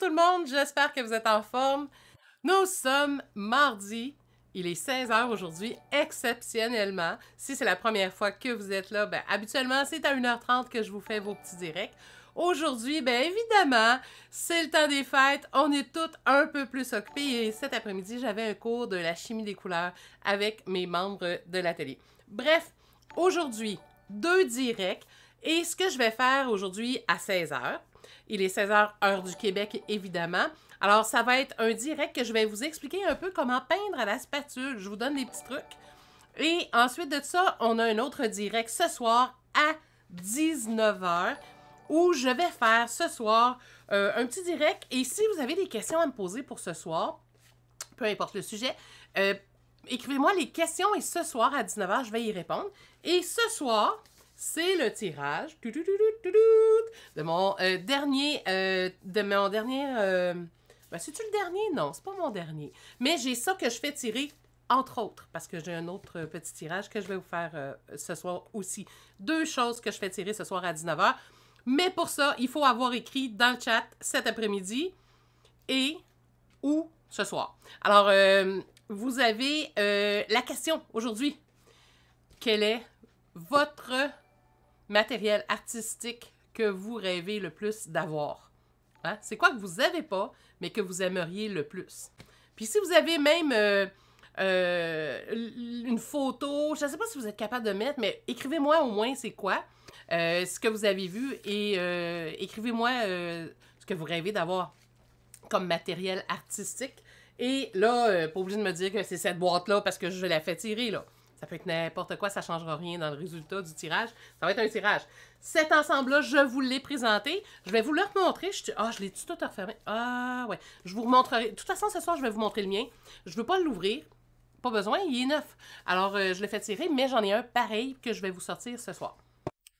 tout le monde, j'espère que vous êtes en forme. Nous sommes mardi, il est 16h aujourd'hui, exceptionnellement. Si c'est la première fois que vous êtes là, ben, habituellement c'est à 1h30 que je vous fais vos petits directs. Aujourd'hui, bien évidemment, c'est le temps des fêtes, on est toutes un peu plus occupées et cet après-midi, j'avais un cours de la chimie des couleurs avec mes membres de l'atelier. Bref, aujourd'hui, deux directs et ce que je vais faire aujourd'hui à 16h, il est 16h, heure du Québec, évidemment. Alors, ça va être un direct que je vais vous expliquer un peu comment peindre à la spatule. Je vous donne des petits trucs. Et ensuite de ça, on a un autre direct ce soir à 19h où je vais faire ce soir euh, un petit direct. Et si vous avez des questions à me poser pour ce soir, peu importe le sujet, euh, écrivez-moi les questions et ce soir à 19h, je vais y répondre. Et ce soir, c'est le tirage de mon dernier, de mon dernier, c'est-tu le dernier? Non, c'est pas mon dernier. Mais j'ai ça que je fais tirer, entre autres, parce que j'ai un autre petit tirage que je vais vous faire euh, ce soir aussi. Deux choses que je fais tirer ce soir à 19h. Mais pour ça, il faut avoir écrit dans le chat cet après-midi et ou ce soir. Alors, euh, vous avez euh, la question aujourd'hui. Quelle est votre matériel artistique que vous rêvez le plus d'avoir. Hein? C'est quoi que vous n'avez pas, mais que vous aimeriez le plus. Puis si vous avez même euh, euh, une photo, je ne sais pas si vous êtes capable de mettre, mais écrivez-moi au moins c'est quoi, euh, ce que vous avez vu et écrivez-moi ce que vous rêvez d'avoir comme matériel artistique. Et là, pas obligé de me dire que c'est cette boîte-là parce que je la fait tirer, là. Ça peut être n'importe quoi, ça ne changera rien dans le résultat du tirage. Ça va être un tirage. Cet ensemble-là, je vous l'ai présenté. Je vais vous le remontrer. Je, ah, je l'ai tout refermé. Ah, ouais. Je vous remontrerai. De toute façon, ce soir, je vais vous montrer le mien. Je ne veux pas l'ouvrir. Pas besoin, il est neuf. Alors, euh, je l'ai fait tirer, mais j'en ai un pareil que je vais vous sortir ce soir.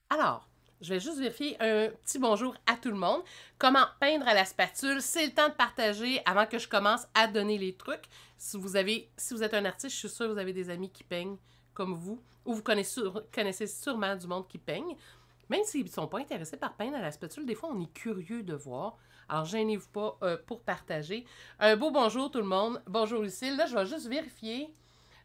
Alors, je vais juste vérifier un petit bonjour à tout le monde. Comment peindre à la spatule? C'est le temps de partager avant que je commence à donner les trucs. Si vous, avez, si vous êtes un artiste, je suis sûre que vous avez des amis qui peignent comme vous, ou vous connaissez, sûrement du monde qui peigne. Même s'ils ne sont pas intéressés par peindre à la spatule, des fois, on est curieux de voir. Alors, gênez-vous pas euh, pour partager. Un beau bonjour tout le monde. Bonjour Lucille. Là, je vais juste vérifier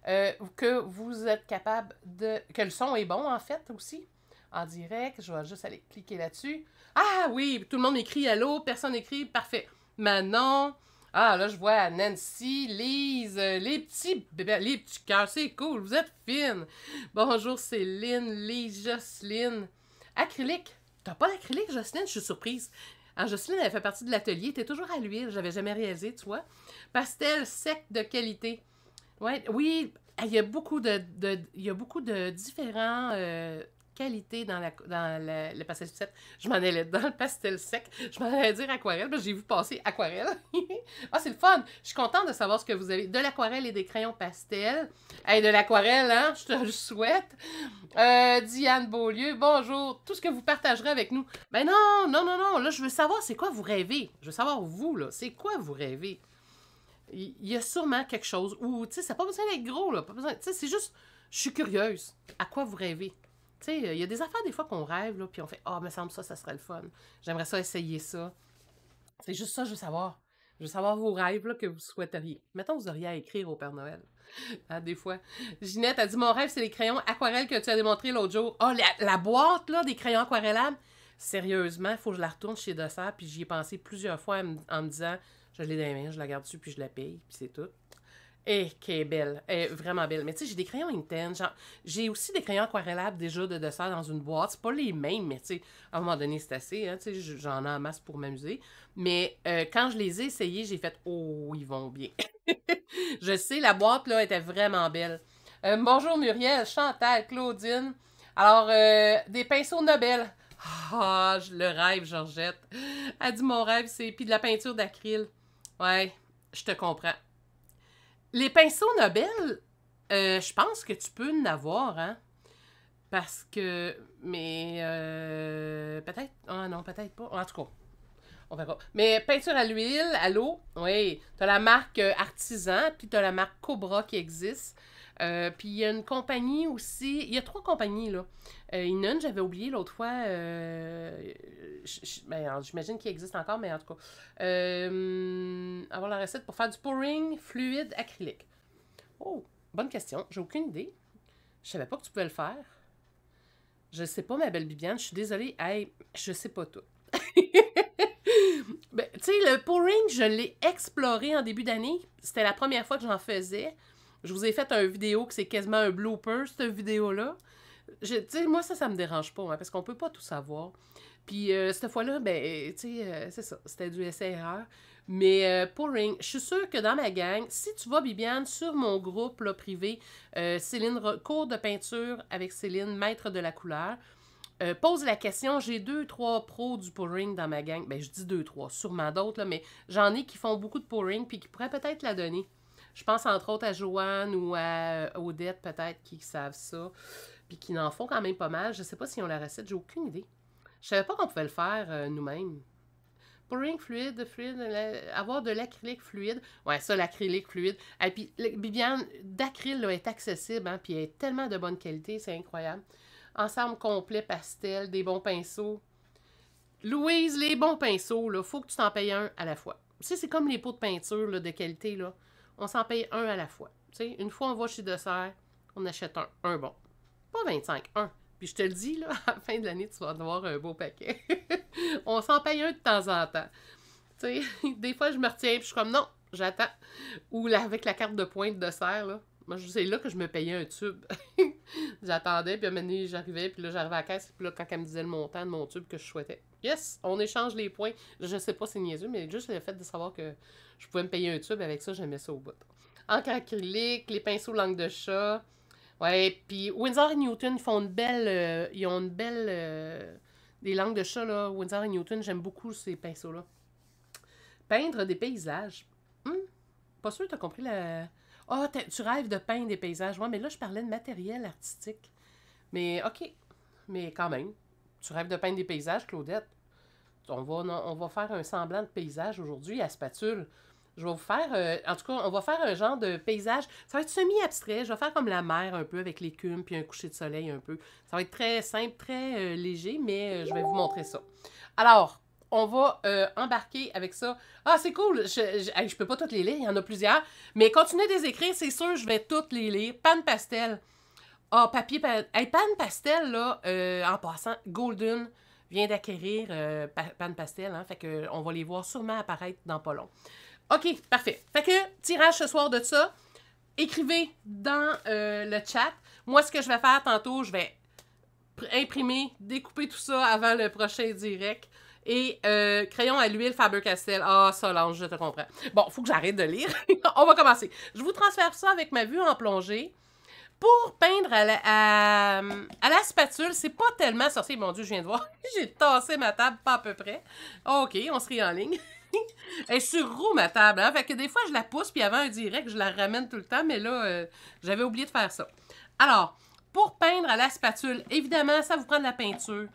euh, que vous êtes capable de... que le son est bon, en fait, aussi, en direct. Je vais juste aller cliquer là-dessus. Ah oui, tout le monde écrit « Allô », personne n'écrit. Parfait ». Maintenant... Ah, là, je vois Nancy, Lise, euh, les petits, les petits cœurs, c'est cool, vous êtes fines. Bonjour Céline, Lise, Jocelyne. Acrylique. T'as pas d'acrylique, Jocelyne? Je suis surprise. Ah, Jocelyne, elle fait partie de l'atelier, t'es toujours à l'huile, j'avais jamais réalisé, tu vois. Pastel sec de qualité. Ouais, oui, il y a beaucoup de, il y a beaucoup de différents euh, qualité dans, dans le, pastel sec. Je m'en allais dans le pastel sec. Je m'en allais dire aquarelle, mais j'ai vu passer aquarelle. ah, c'est le fun! Je suis contente de savoir ce que vous avez. De l'aquarelle et des crayons pastel. Hey, de l'aquarelle, hein? Je te le souhaite. Euh, Diane Beaulieu, bonjour. Tout ce que vous partagerez avec nous. Mais ben non, non, non, non. Là, je veux savoir c'est quoi vous rêvez. Je veux savoir vous, là. C'est quoi vous rêvez? Il y a sûrement quelque chose où, tu sais, ça n'a pas besoin d'être gros, là. c'est juste, je suis curieuse. À quoi vous rêvez? Tu sais, il y a des affaires des fois qu'on rêve, là, puis on fait Ah, oh, me semble ça, ça serait le fun. J'aimerais ça essayer ça. C'est juste ça, je veux savoir. Je veux savoir vos rêves là, que vous souhaiteriez. Mettons, vous auriez à écrire au Père Noël. Ah des fois. Ginette a dit Mon rêve, c'est les crayons aquarelles que tu as démontré l'autre jour. Oh, la, boîte là, des crayons aquarellables. Sérieusement, il faut que je la retourne chez Dessert, puis j'y ai pensé plusieurs fois en, en disant Je l'ai dans les mains, je la garde dessus, puis je la paye, puis c'est tout. Eh, qui belle. est eh, vraiment belle. Mais tu sais, j'ai des crayons Intense. J'ai aussi des crayons aquarellables déjà de dessert dans une boîte. C'est pas les mêmes, mais tu sais, à un moment donné, c'est assez. Hein. tu sais, j'en ai en masse pour m'amuser. Mais euh, quand je les ai essayés, j'ai fait Oh, ils vont bien. je sais, la boîte, là, était vraiment belle. Euh, bonjour Muriel, Chantal, Claudine. Alors, euh, des pinceaux Nobel. Ah, le rêve, Georgette. Elle dit mon rêve, c'est. Puis de la peinture d'acryl. Ouais, je te comprends. Les pinceaux Nobel, euh, je pense que tu peux en avoir, hein? Parce que. Mais. Euh, peut-être. Ah non, peut-être pas. En tout cas. On verra. Mais peinture à l'huile, à l'eau, oui. T'as la marque euh, Artisan, puis t'as la marque Cobra qui existe. Euh, puis il y a une compagnie aussi. Il y a trois compagnies, là. Euh, une, j'avais oublié l'autre fois. Euh, ben, j'imagine qu'il existe encore, mais en tout cas. Euh, avoir la recette pour faire du pouring fluide acrylique. Oh, bonne question. J'ai aucune idée. Je savais pas que tu pouvais le faire. Je sais pas, ma belle Bibiane. Je suis désolée. je sais pas tout. Ben, tu sais, le pouring, je l'ai exploré en début d'année. C'était la première fois que j'en faisais. Je vous ai fait un vidéo que c'est quasiment un blooper, cette vidéo-là. Tu sais, moi, ça, ça me dérange pas, hein, parce qu'on peut pas tout savoir. Puis euh, cette fois-là, ben, euh, tu sais, euh, c'est ça, c'était du SRR. Mais pour Ring, je suis sûre que dans ma gang, si tu vas, Bibiane, sur mon groupe privé, Céline, cours de peinture avec Céline, maître de la couleur, pose la question, j'ai deux, trois pros du pouring dans ma gang. Ben, je dis deux, trois, sûrement d'autres, mais j'en ai qui font beaucoup de pouring puis qui pourraient peut-être la donner. Je pense entre autres à Joanne ou à euh, Odette, peut-être, qui savent ça, puis qui n'en font quand même pas mal. Je ne sais pas si on la recette, j'ai aucune idée. Je savais pas qu'on pouvait le faire euh, nous-mêmes. Pouring fluide, fluide, avoir de l'acrylique fluide. Ouais, ça, l'acrylique fluide. Et puis, Bibiane, d'acryl, est accessible, hein, puis elle est tellement de bonne qualité, c'est incroyable. Ensemble complet, pastel, des bons pinceaux. Louise, les bons pinceaux, là, faut que tu t'en payes un à la fois. Tu sais, c'est comme les pots de peinture là, de qualité, là on s'en paye un à la fois. une fois on va chez Dessert, on achète un, un bon. Pas 25, un. Puis je te le dis, là, à la fin de l'année, tu vas devoir avoir un beau paquet. on s'en paye un de temps en temps. des fois, je me retiens et je suis comme non, j'attends. Ou là, avec la carte de pointe de serre, là, moi, c'est là que je me payais un tube. J'attendais, puis à un moment j'arrivais, puis là, j'arrivais à caisse, puis là, quand elle me disait le montant de mon tube que je souhaitais, yes, on échange les points. Je ne sais pas, si c'est niaiseux, mais juste le fait de savoir que je pouvais me payer un tube, avec ça, j'aimais ça au bout. Encre acrylique, les pinceaux langue de chat. Ouais, puis Windsor et Newton, font une belle. Euh, ils ont une belle. Euh, des langues de chat, là. Windsor et Newton, j'aime beaucoup ces pinceaux-là. Peindre des paysages. Hum? Pas sûr, as compris la ah, tu rêves de peindre des paysages. moi. mais là, je parlais de matériel artistique. Mais OK. Mais quand même, tu rêves de peindre des paysages, Claudette. On va, on va faire un semblant de paysage aujourd'hui à spatule. Je vais vous faire, euh, en tout cas, on va faire un genre de paysage. Ça va être semi-abstrait. Je vais faire comme la mer un peu avec l'écume, puis un coucher de soleil un peu. Ça va être très simple, très euh, léger, mais euh, je vais vous montrer ça. Alors, on va euh, embarquer avec ça. Ah, c'est cool, je, je, peux pas toutes les lire, il y en a plusieurs, mais continuez à les écrire, c'est sûr, je vais toutes les lire. Panne pastel. Ah, papier pan... panne pastel, là, euh, en passant, Golden vient d'acquérir euh, pan pastel, hein, fait qu'on on va les voir sûrement apparaître dans pas long. OK, parfait. Fait que tirage ce soir de ça. Écrivez dans le chat. Moi, ce que je vais faire tantôt, je vais imprimer, découper tout ça avant le prochain direct et euh, crayon à l'huile Faber-Castell. Ah, Solange, je te comprends. Bon, il faut que j'arrête de lire. On va commencer. Je vous transfère ça avec ma vue en plongée. Pour peindre à la, à, la spatule, c'est pas tellement sorcier. Mon Dieu, je viens de voir. J'ai tassé ma table, pas à peu près. OK, on se rit en ligne. Elle est sur roue, ma table. Hein? Fait que des fois, je la pousse, puis avant un direct, je la ramène tout le temps. Mais là, euh, j'avais oublié de faire ça. Alors, pour peindre à la spatule, évidemment, ça vous prend de la peinture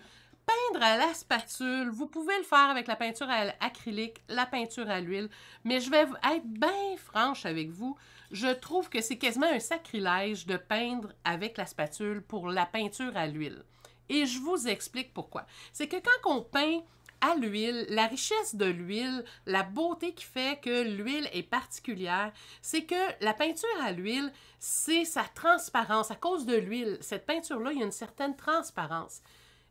peindre à la spatule, vous pouvez le faire avec la peinture à acrylique, la peinture à l'huile, mais je vais être bien franche avec vous, je trouve que c'est quasiment un sacrilège de peindre avec la spatule pour la peinture à l'huile. Et je vous explique pourquoi. C'est que quand on peint à l'huile, la richesse de l'huile, la beauté qui fait que l'huile est particulière, c'est que la peinture à l'huile, c'est sa transparence. À cause de l'huile, cette peinture-là, il y a une certaine transparence.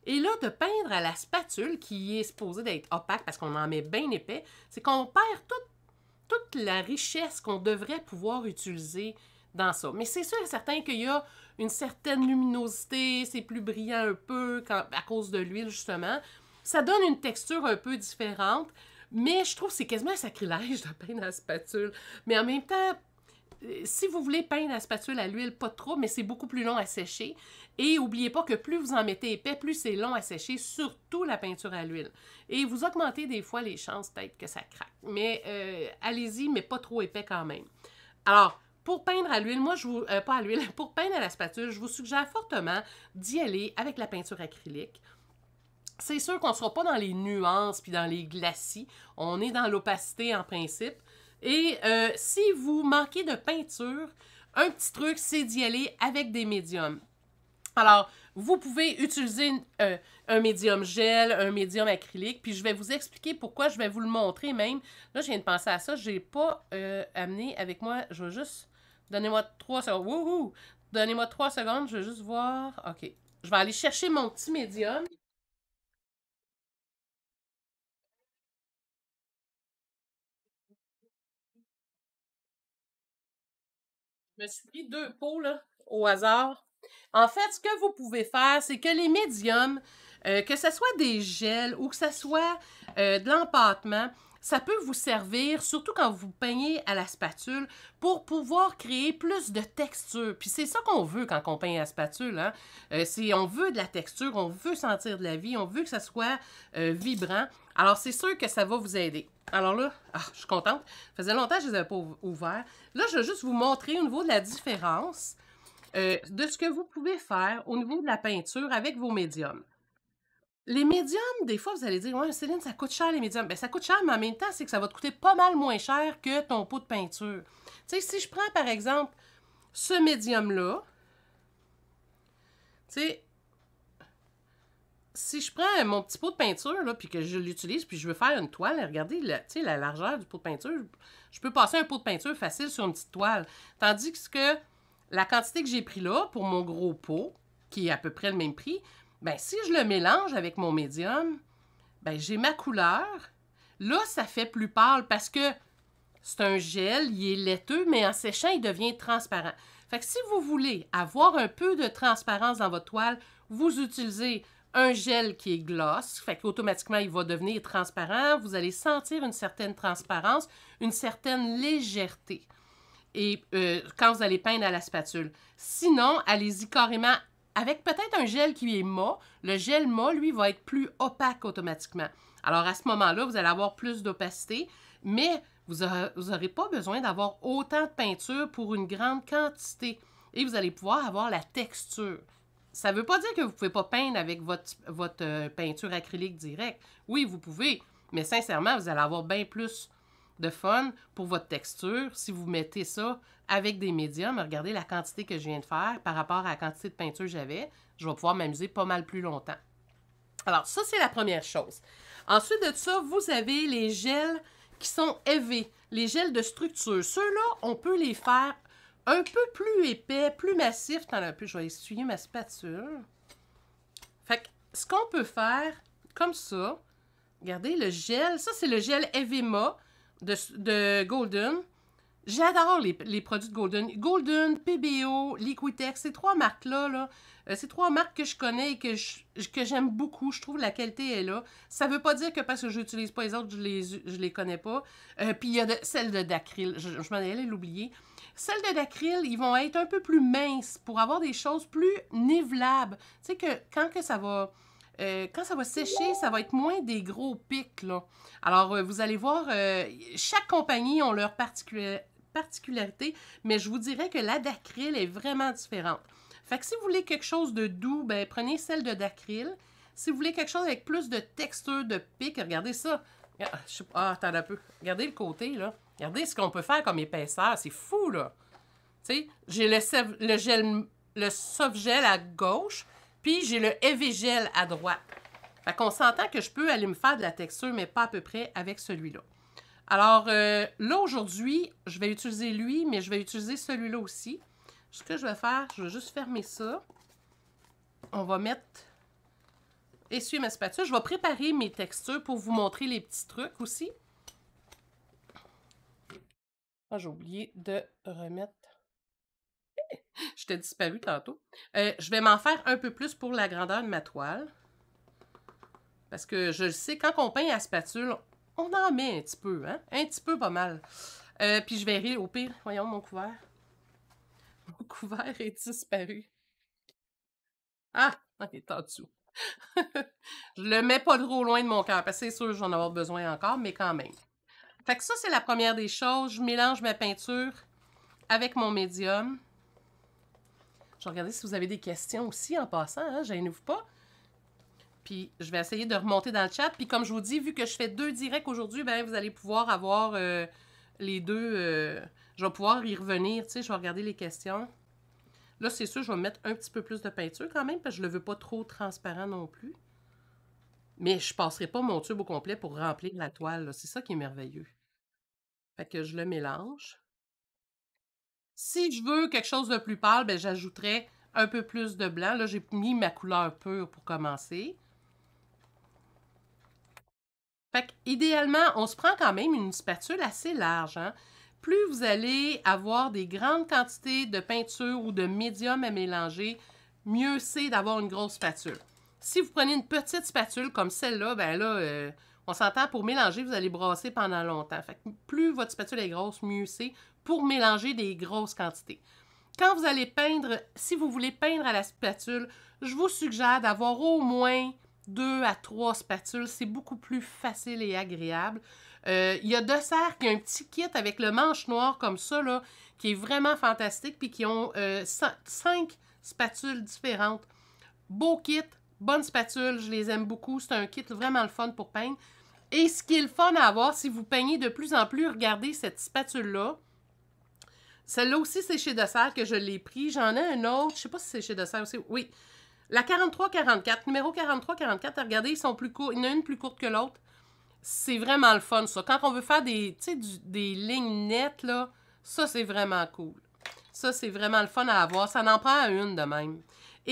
Et là, de peindre à la spatule, qui est supposée d'être opaque parce qu'on en met bien épais, c'est qu'on perd toute, la richesse qu'on devrait pouvoir utiliser dans ça. Mais c'est sûr et certain qu'il y a une certaine luminosité, c'est plus brillant un peu à cause de l'huile, justement. Ça donne une texture un peu différente, mais je trouve que c'est quasiment un sacrilège de peindre à la spatule. Mais en même temps, euh, si vous voulez peindre la spatule à l'huile, pas trop, mais c'est beaucoup plus long à sécher. Et n'oubliez pas que plus vous en mettez épais, plus c'est long à sécher, surtout la peinture à l'huile. Et vous augmentez des fois les chances peut-être que ça craque. Mais euh, allez-y, mais pas trop épais quand même. Alors, pour peindre à l'huile, moi je vous... Euh, pas à l'huile, pour peindre à la spatule, je vous suggère fortement d'y aller avec la peinture acrylique. C'est sûr qu'on ne sera pas dans les nuances puis dans les glacis. On est dans l'opacité en principe. Et euh, si vous manquez de peinture, un petit truc, c'est d'y aller avec des médiums. Alors, vous pouvez utiliser euh, un médium gel, un médium acrylique, puis je vais vous expliquer pourquoi, je vais vous le montrer même. Là, je viens de penser à ça, je n'ai pas euh, amené avec moi, je vais juste... Donnez-moi trois secondes, wouhou! Donnez-moi trois secondes, je vais juste voir... OK, je vais aller chercher mon petit médium. Je me suis mis deux pots au hasard. En fait, ce que vous pouvez faire, c'est que les médiums, euh, que ce soit des gels ou que ce soit euh, de l'empattement, ça peut vous servir, surtout quand vous peignez à la spatule, pour pouvoir créer plus de texture. Puis c'est ça qu'on veut quand on peint à la spatule. Hein? Euh, on veut de la texture, on veut sentir de la vie, on veut que ça soit vibrant. Alors, c'est sûr que ça va vous aider. Alors là, ah, je suis contente. Ça faisait longtemps que je ne les avais pas ouverts. Là, je vais juste vous montrer au niveau de la différence euh, de ce que vous pouvez faire au niveau de la peinture avec vos médiums. Les médiums, des fois, vous allez dire Ouais, Céline, ça coûte cher les médiums. Bien, ça coûte cher, mais en même temps, c'est que ça va te coûter pas mal moins cher que ton pot de peinture. Tu sais, si je prends par exemple ce médium-là, tu sais, si je prends mon petit pot de peinture, là, puis que je l'utilise, puis je veux faire une toile, regardez la, la largeur du pot de peinture. Je peux passer un pot de peinture facile sur une petite toile. Tandis que la quantité que j'ai pris là pour mon gros pot, qui est à peu près le même prix, ben si je le mélange avec mon médium, ben j'ai ma couleur. Là, ça fait plus pâle parce que c'est un gel, il est laiteux, mais en séchant, il devient transparent. Fait que si vous voulez avoir un peu de transparence dans votre toile, vous utilisez un gel qui est gloss, fait qu'automatiquement, il va devenir transparent. Vous allez sentir une certaine transparence, une certaine légèreté et euh, quand vous allez peindre à la spatule. Sinon, allez-y carrément avec peut-être un gel qui est mat. Le gel mat, lui, va être plus opaque automatiquement. Alors, à ce moment-là, vous allez avoir plus d'opacité, mais vous n'aurez pas besoin d'avoir autant de peinture pour une grande quantité et vous allez pouvoir avoir la texture ça ne veut pas dire que vous ne pouvez pas peindre avec votre, euh, peinture acrylique directe. Oui, vous pouvez, mais sincèrement, vous allez avoir bien plus de fun pour votre texture si vous mettez ça avec des médiums. Regardez la quantité que je viens de faire par rapport à la quantité de peinture que j'avais. Je vais pouvoir m'amuser pas mal plus longtemps. Alors, ça, c'est la première chose. Ensuite de ça, vous avez les gels qui sont élevés, les gels de structure. Ceux-là, on peut les faire un peu plus épais, plus massif. as un peu, je vais essuyer ma spatule. Fait que ce qu'on peut faire, comme ça, regardez, le gel, ça c'est le gel Evema de, Golden. J'adore les, produits de Golden. Golden, PBO, Liquitex, ces trois marques-là, là, euh, ces trois marques que je connais et que, j'aime beaucoup. Je trouve la qualité est là. Ça ne veut pas dire que parce que je n'utilise pas les autres, je ne les, je les connais pas. Euh, puis il y a celle de Dacryl, je, je m'en allais l'oublier. Celles de dacryl, ils vont être un peu plus minces pour avoir des choses plus nivelables. Tu sais que quand que ça va... Euh, quand ça va sécher, ça va être moins des gros pics. Là. Alors, euh, vous allez voir, euh, chaque compagnie a leur particularité, mais je vous dirais que la d'acryl est vraiment différente. Fait que si vous voulez quelque chose de doux, ben, prenez celle de d'acryl. Si vous voulez quelque chose avec plus de texture, de pic, regardez ça. Ah, je ah, un peu. Regardez le côté, là. Regardez ce qu'on peut faire comme épaisseur. C'est fou, là. Tu sais, j'ai le, gel, le soft gel à gauche, puis j'ai le heavy gel à droite. Fait qu'on s'entend que je peux aller me faire de la texture, mais pas à peu près avec celui-là. Alors, euh, là, aujourd'hui, je vais utiliser lui, mais je vais utiliser celui-là aussi. Ce que je vais faire, je vais juste fermer ça. On va mettre... Essuyer ma spatule. Je vais préparer mes textures pour vous montrer les petits trucs aussi. Ah, j'ai oublié de remettre. Je t'ai disparu tantôt. Euh, je vais m'en faire un peu plus pour la grandeur de ma toile. Parce que je le sais, quand on peint à spatule, on en met un petit peu, hein? Un petit peu pas mal. Euh, puis je verrai, au pire, voyons mon couvert. Mon couvert est disparu. Ah, il est en dessous. je le mets pas trop loin de mon cœur, parce que c'est sûr que j'en avoir besoin encore, mais quand même. Fait que ça, c'est la première des choses. Je mélange ma peinture avec mon médium. Je vais regarder si vous avez des questions aussi en passant, hein, gênez pas. Puis je vais essayer de remonter dans le chat. Puis comme je vous dis, vu que je fais deux directs aujourd'hui, ben vous allez pouvoir avoir euh, les deux. Euh, je vais pouvoir y revenir, tu je vais regarder les questions. Là, c'est sûr, je vais mettre un petit peu plus de peinture quand même, parce que je ne le veux pas trop transparent non plus. Mais je ne passerai pas mon tube au complet pour remplir la toile. C'est ça qui est merveilleux. Fait que je le mélange. Si je veux quelque chose de plus pâle, ben j'ajouterai un peu plus de blanc. Là, j'ai mis ma couleur pure pour commencer. Fait que, idéalement, on se prend quand même une spatule assez large. Hein. Plus vous allez avoir des grandes quantités de peinture ou de médium à mélanger, mieux c'est d'avoir une grosse spatule. Si vous prenez une petite spatule comme celle-là, ben là, euh, on s'entend, pour mélanger, vous allez brasser pendant longtemps. plus votre spatule est grosse, mieux c'est pour mélanger des grosses quantités. Quand vous allez peindre, si vous voulez peindre à la spatule, je vous suggère d'avoir au moins deux à trois spatules. C'est beaucoup plus facile et agréable. Euh, il y a deux serres qui ont un petit kit avec le manche noir comme ça, qui est vraiment fantastique, puis qui ont euh, cinq spatules différentes. Beau kit, bonne spatule, je les aime beaucoup. C'est un kit vraiment le fun pour peindre. Et ce qui est le fun à avoir, si vous peignez de plus en plus, regardez cette spatule-là. Celle-là aussi, c'est chez Dessert que je l'ai pris. J'en ai un autre. Je ne sais pas si c'est chez Dessert aussi. Oui. La 43-44, numéro 43-44, regardez, ils sont plus courts. Il y en a une plus courte que l'autre. C'est vraiment le fun, ça. Quand on veut faire des, du, des lignes nettes, là, ça, c'est vraiment cool. Ça, c'est vraiment le fun à avoir. Ça n'en prend une de même.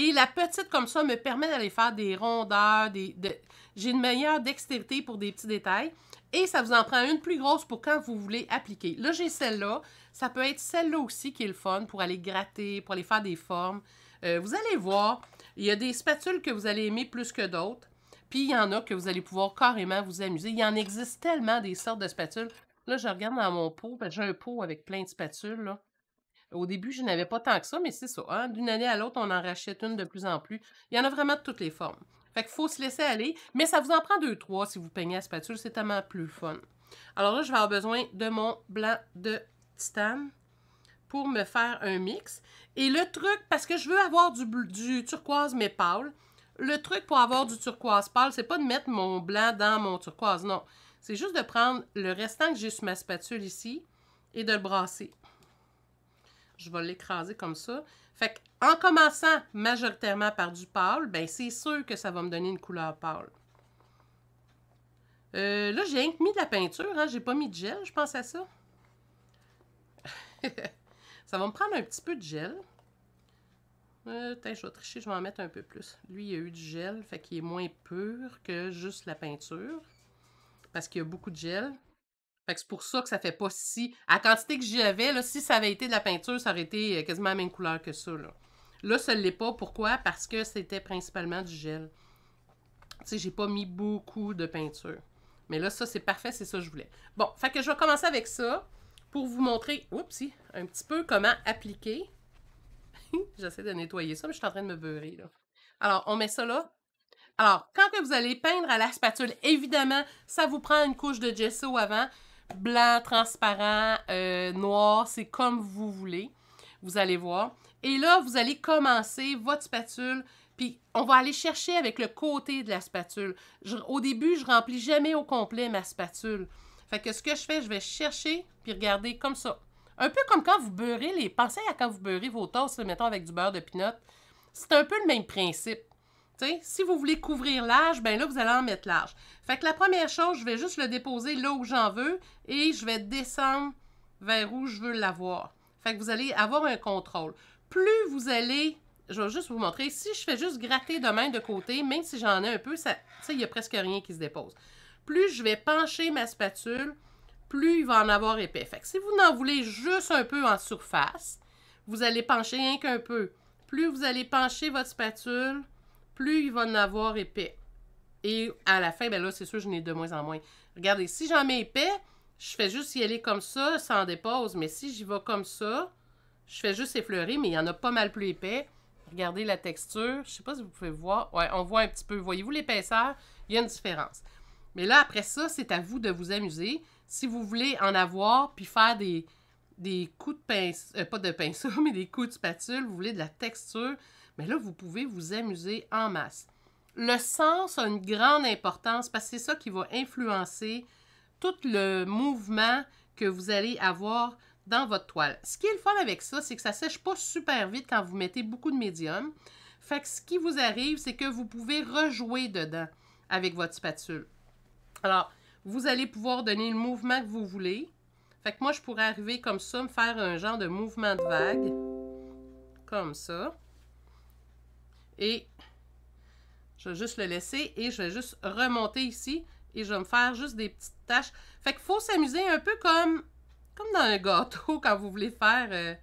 Et la petite comme ça me permet d'aller faire des rondeurs, des, j'ai une meilleure dextérité pour des petits détails. Et ça vous en prend une plus grosse pour quand vous voulez appliquer. Là, j'ai celle-là. Ça peut être celle-là aussi qui est le fun pour aller gratter, pour aller faire des formes. Euh, vous allez voir, il y a des spatules que vous allez aimer plus que d'autres. Puis il y en a que vous allez pouvoir carrément vous amuser. Il y en existe tellement des sortes de spatules. Là, je regarde dans mon pot. j'ai un pot avec plein de spatules. Là. Au début, je n'avais pas tant que ça, mais c'est ça. Hein. D'une année à l'autre, on en rachète une de plus en plus. Il y en a vraiment de toutes les formes. Fait qu'il faut se laisser aller, mais ça vous en prend deux, trois si vous peignez à spatule, c'est tellement plus fun. Alors là, je vais avoir besoin de mon blanc de titane pour me faire un mix. Et le truc, parce que je veux avoir du, du turquoise mais pâle, le truc pour avoir du turquoise pâle, c'est pas de mettre mon blanc dans mon turquoise, non. C'est juste de prendre le restant que j'ai sur ma spatule ici et de le brasser je vais l'écraser comme ça. Fait en commençant majoritairement par du pâle, ben c'est sûr que ça va me donner une couleur pâle. Euh, là, j'ai mis de la peinture, hein, j'ai pas mis de gel, je pense à ça. ça va me prendre un petit peu de gel. Euh, je vais tricher, je vais en mettre un peu plus. Lui, il a eu du gel, fait qu'il est moins pur que juste la peinture. Parce qu'il y a beaucoup de gel. Fait c'est pour ça que ça fait pas si. À la quantité que j'avais, là, si ça avait été de la peinture, ça aurait été euh, quasiment la même couleur que ça. Là, là ça ne l'est pas. Pourquoi? Parce que c'était principalement du gel. Tu sais, j'ai pas mis beaucoup de peinture. Mais là, ça, c'est parfait, c'est ça que je voulais. Bon, fait que je vais commencer avec ça pour vous montrer, oups, un petit peu comment appliquer. J'essaie de nettoyer ça, mais je suis en train de me beurrer, là. Alors, on met ça là. Alors, quand vous allez peindre à la spatule, évidemment, ça vous prend une couche de gesso avant blanc, transparent, euh, noir, c'est comme vous voulez. Vous allez voir. Et là, vous allez commencer votre spatule, puis on va aller chercher avec le côté de la spatule. au début, je remplis jamais au complet ma spatule. Fait que ce que je fais, je vais chercher, puis regarder comme ça. Un peu comme quand vous beurrez les... Pensez à quand vous beurrez vos toasts, mettons, avec du beurre de pinot. C'est un peu le même principe si vous voulez couvrir l'âge, ben là, vous allez en mettre l'âge. Fait que la première chose, je vais juste le déposer là où j'en veux et je vais descendre vers où je veux l'avoir. Fait que vous allez avoir un contrôle. Plus vous allez... Je vais juste vous montrer. Si je fais juste gratter de main de côté, même si j'en ai un peu, ça, il n'y a presque rien qui se dépose. Plus je vais pencher ma spatule, plus il va en avoir épais. Fait que si vous n'en voulez juste un peu en surface, vous allez pencher rien qu'un peu. Plus vous allez pencher votre spatule, plus il va en avoir épais. Et à la fin, ben là, c'est sûr, je n'ai de moins en moins. Regardez, si j'en mets épais, je fais juste y aller comme ça, sans dépose. Mais si j'y vais comme ça, je fais juste effleurer, mais il y en a pas mal plus épais. Regardez la texture. Je sais pas si vous pouvez voir. Ouais, on voit un petit peu. Voyez-vous l'épaisseur? Il y a une différence. Mais là, après ça, c'est à vous de vous amuser. Si vous voulez en avoir, puis faire des, coups de pinceau, euh, pas de pinceau, mais des coups de spatule, vous voulez de la texture, mais là, vous pouvez vous amuser en masse. Le sens a une grande importance parce que c'est ça qui va influencer tout le mouvement que vous allez avoir dans votre toile. Ce qui est le fun avec ça, c'est que ça ne sèche pas super vite quand vous mettez beaucoup de médium. Fait que ce qui vous arrive, c'est que vous pouvez rejouer dedans avec votre spatule. Alors, vous allez pouvoir donner le mouvement que vous voulez. Fait que moi, je pourrais arriver comme ça, me faire un genre de mouvement de vague. Comme ça. Et je vais juste le laisser et je vais juste remonter ici et je vais me faire juste des petites tâches. Fait qu'il faut s'amuser un peu comme, comme dans un gâteau quand vous voulez faire... Euh,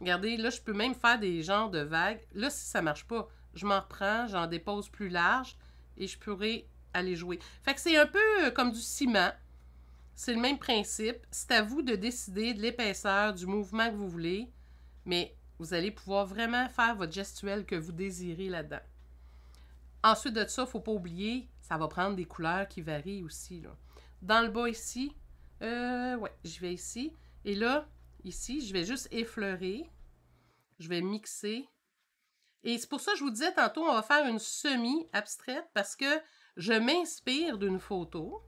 regardez, là, je peux même faire des genres de vagues. Là, si ça marche pas, je m'en reprends, j'en dépose plus large et je pourrais aller jouer. Fait que c'est un peu euh, comme du ciment. C'est le même principe. C'est à vous de décider de l'épaisseur, du mouvement que vous voulez. Mais vous allez pouvoir vraiment faire votre gestuelle que vous désirez là-dedans. Ensuite de ça, il ne faut pas oublier, ça va prendre des couleurs qui varient aussi. Dans le bas ici, euh, ouais, je vais ici. Et là, ici, je vais juste effleurer. Je vais mixer. Et c'est pour ça que je vous disais tantôt, on va faire une semi-abstraite parce que je m'inspire d'une photo,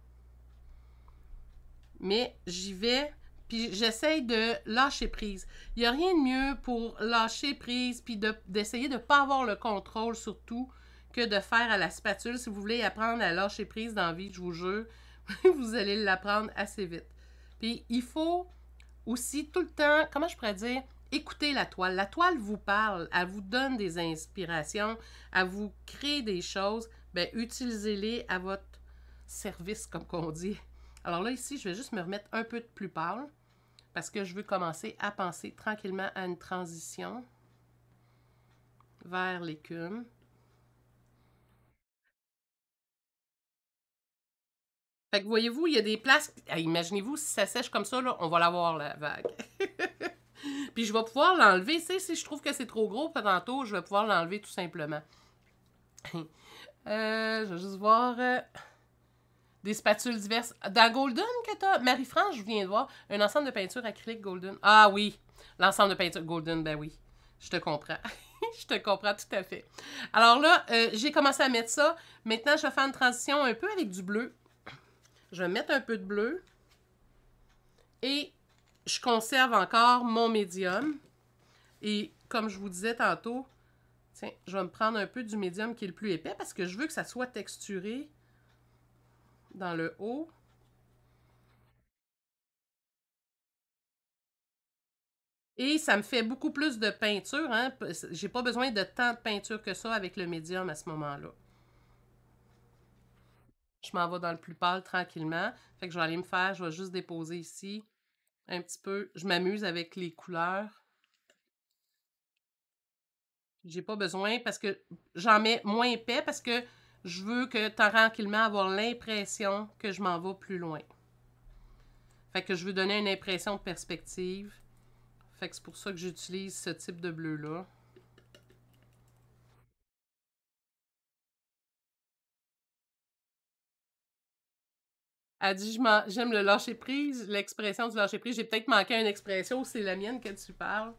mais j'y vais puis j'essaye de lâcher prise. Il n'y a rien de mieux pour lâcher prise, puis d'essayer de ne pas avoir le contrôle sur tout que de faire à la spatule. Si vous voulez apprendre à lâcher prise dans la vie, je vous jure, vous allez l'apprendre assez vite. Puis il faut aussi tout le temps, comment je pourrais dire, écouter la toile. La toile vous parle, elle vous donne des inspirations, elle vous crée des choses. Bien, utilisez-les à votre service, comme on dit. Alors là, ici, je vais juste me remettre un peu de plus pâle parce que je veux commencer à penser tranquillement à une transition vers l'écume. Fait que voyez-vous, il y a des places. Imaginez-vous, si ça sèche comme ça, là, on va l'avoir la vague. Puis je vais pouvoir l'enlever. si je trouve que c'est trop gros, pas tantôt, je vais pouvoir l'enlever tout simplement. Euh, je vais juste voir. Euh, des spatules diverses. Dans Golden que t'as, Marie-France, je viens de voir, un ensemble de peinture acrylique Golden. Ah oui, l'ensemble de peinture Golden, ben oui, je te comprends. je te comprends tout à fait. Alors là, euh, j'ai commencé à mettre ça. Maintenant, je vais faire une transition un peu avec du bleu. Je vais mettre un peu de bleu. Et je conserve encore mon médium. Et comme je vous disais tantôt, tiens, je vais me prendre un peu du médium qui est le plus épais parce que je veux que ça soit texturé dans le haut. Et ça me fait beaucoup plus de peinture. Hein? J'ai pas besoin de tant de peinture que ça avec le médium à ce moment-là. Je m'en vais dans le plus pâle tranquillement. Fait que je vais aller me faire, je vais juste déposer ici un petit peu. Je m'amuse avec les couleurs. J'ai pas besoin parce que j'en mets moins épais parce que je veux que tranquillement avoir l'impression que je m'en vais plus loin. Fait que je veux donner une impression de perspective. Fait que c'est pour ça que j'utilise ce type de bleu-là. Elle dit J'aime le lâcher prise, l'expression du lâcher prise. J'ai peut-être manqué une expression, c'est la mienne que tu parles.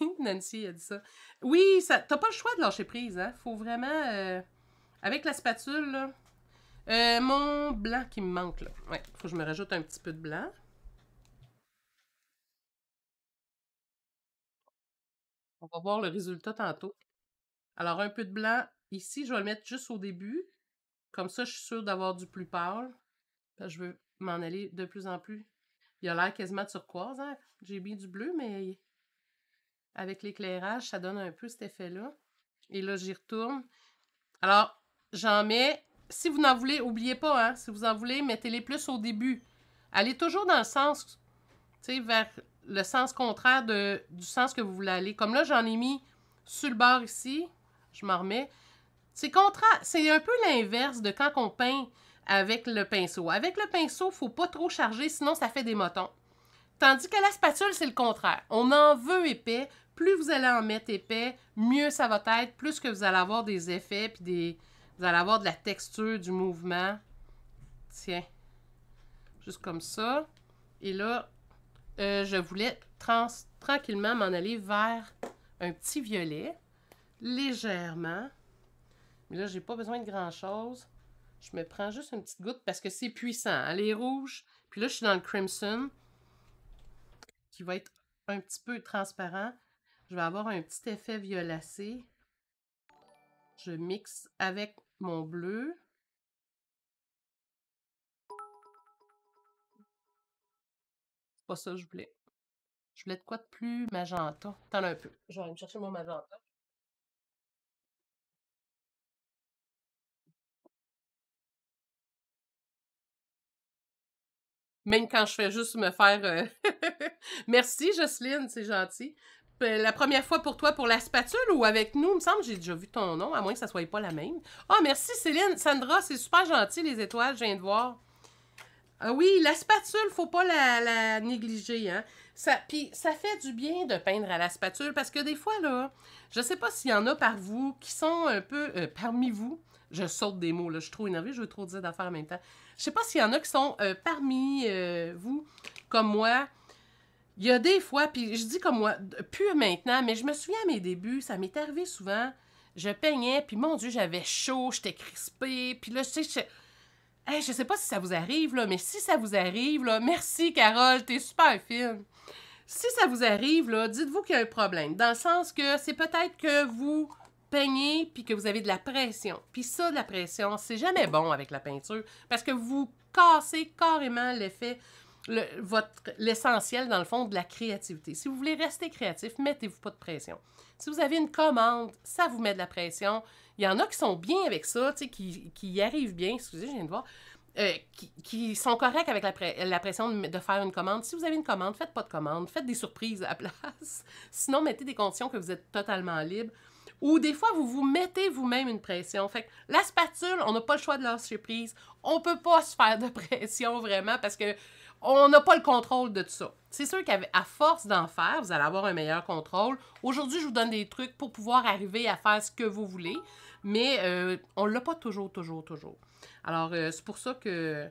Nancy a dit ça. Oui, ça, t'as pas le choix de lâcher prise, hein. Faut vraiment. Euh, avec la spatule, euh, mon blanc qui me manque, là. faut que je me rajoute un petit peu de blanc. On va voir le résultat tantôt. Alors, un peu de blanc ici, je vais le mettre juste au début. Comme ça, je suis sûre d'avoir du plus pâle. Je veux m'en aller de plus en plus. Il a l'air quasiment turquoise. Hein? J'ai mis du bleu, mais avec l'éclairage, ça donne un peu cet effet-là. Et là, j'y retourne. Alors, J'en mets. Si vous en voulez, oubliez pas, hein, si vous en voulez, mettez-les plus au début. Allez toujours dans le sens, tu sais, vers le sens contraire de, du sens que vous voulez aller. Comme là, j'en ai mis sur le bord ici. Je m'en remets. C'est contraire. C'est un peu l'inverse de quand on peint avec le pinceau. Avec le pinceau, il ne faut pas trop charger, sinon ça fait des motons. Tandis que la spatule, c'est le contraire. On en veut épais. Plus vous allez en mettre épais, mieux ça va être, plus que vous allez avoir des effets puis des, vous allez avoir de la texture, du mouvement. Tiens. Juste comme ça. Et là, euh, je voulais trans tranquillement m'en aller vers un petit violet. Légèrement. Mais là, j'ai pas besoin de grand-chose. Je me prends juste une petite goutte parce que c'est puissant. Hein, les rouges. Puis là, je suis dans le crimson. Qui va être un petit peu transparent. Je vais avoir un petit effet violacé. Je mixe avec mon bleu. C'est pas ça que je voulais. Je voulais de quoi de plus magenta. as un peu. Je vais aller me chercher mon magenta. Même quand je fais juste me faire. Euh, merci, Jocelyne, c'est gentil. Euh, la première fois pour toi pour la spatule ou avec nous? Il me semble j'ai déjà vu ton nom, à moins que ça soit pas la même. Ah, merci Céline. Sandra, c'est super gentil, les étoiles, je viens de voir. Ah oui, la spatule, faut pas la, négliger, hein. Ça, puis ça fait du bien de peindre à la spatule parce que des fois, là, je sais pas s'il y en a par vous qui sont un peu euh, parmi vous. Je saute des mots, là, je suis trop énervée, je veux trop dire d'affaires en même temps. Je sais pas s'il y en a qui sont euh, parmi vous, comme moi, il y a des fois, puis je dis comme moi, pur maintenant, mais je me souviens à mes débuts, ça m'est arrivé souvent. Je peignais, puis mon Dieu, j'avais chaud, j'étais crispée, puis là, je sais, je... sais pas si ça vous arrive, là, mais si ça vous arrive, là, merci Carole, t'es super fine. Si ça vous arrive, là, dites-vous qu'il y a un problème, dans le sens que c'est peut-être que vous peignez puis que vous avez de la pression. Puis ça, de la pression, c'est jamais bon avec la peinture parce que vous cassez carrément l'effet l'essentiel, dans le fond, de la créativité. Si vous voulez rester créatif, mettez-vous pas de pression. Si vous avez une commande, ça vous met de la pression. Il y en a qui sont bien avec ça, qui, qui y arrivent bien, excusez, je viens de voir, euh, qui, sont corrects avec la, pression de, faire une commande. Si vous avez une commande, faites pas de commande, faites des surprises à place. Sinon, mettez des conditions que vous êtes totalement libre. Ou des fois, vous vous mettez vous-même une pression. Fait la spatule, on n'a pas le choix de la surprise. On peut pas se faire de pression vraiment parce que on n'a pas le contrôle de tout ça. C'est sûr qu'à force d'en faire, vous allez avoir un meilleur contrôle. Aujourd'hui, je vous donne des trucs pour pouvoir arriver à faire ce que vous voulez, mais euh, on ne l'a pas toujours, toujours, toujours. Alors, euh, c'est pour ça que...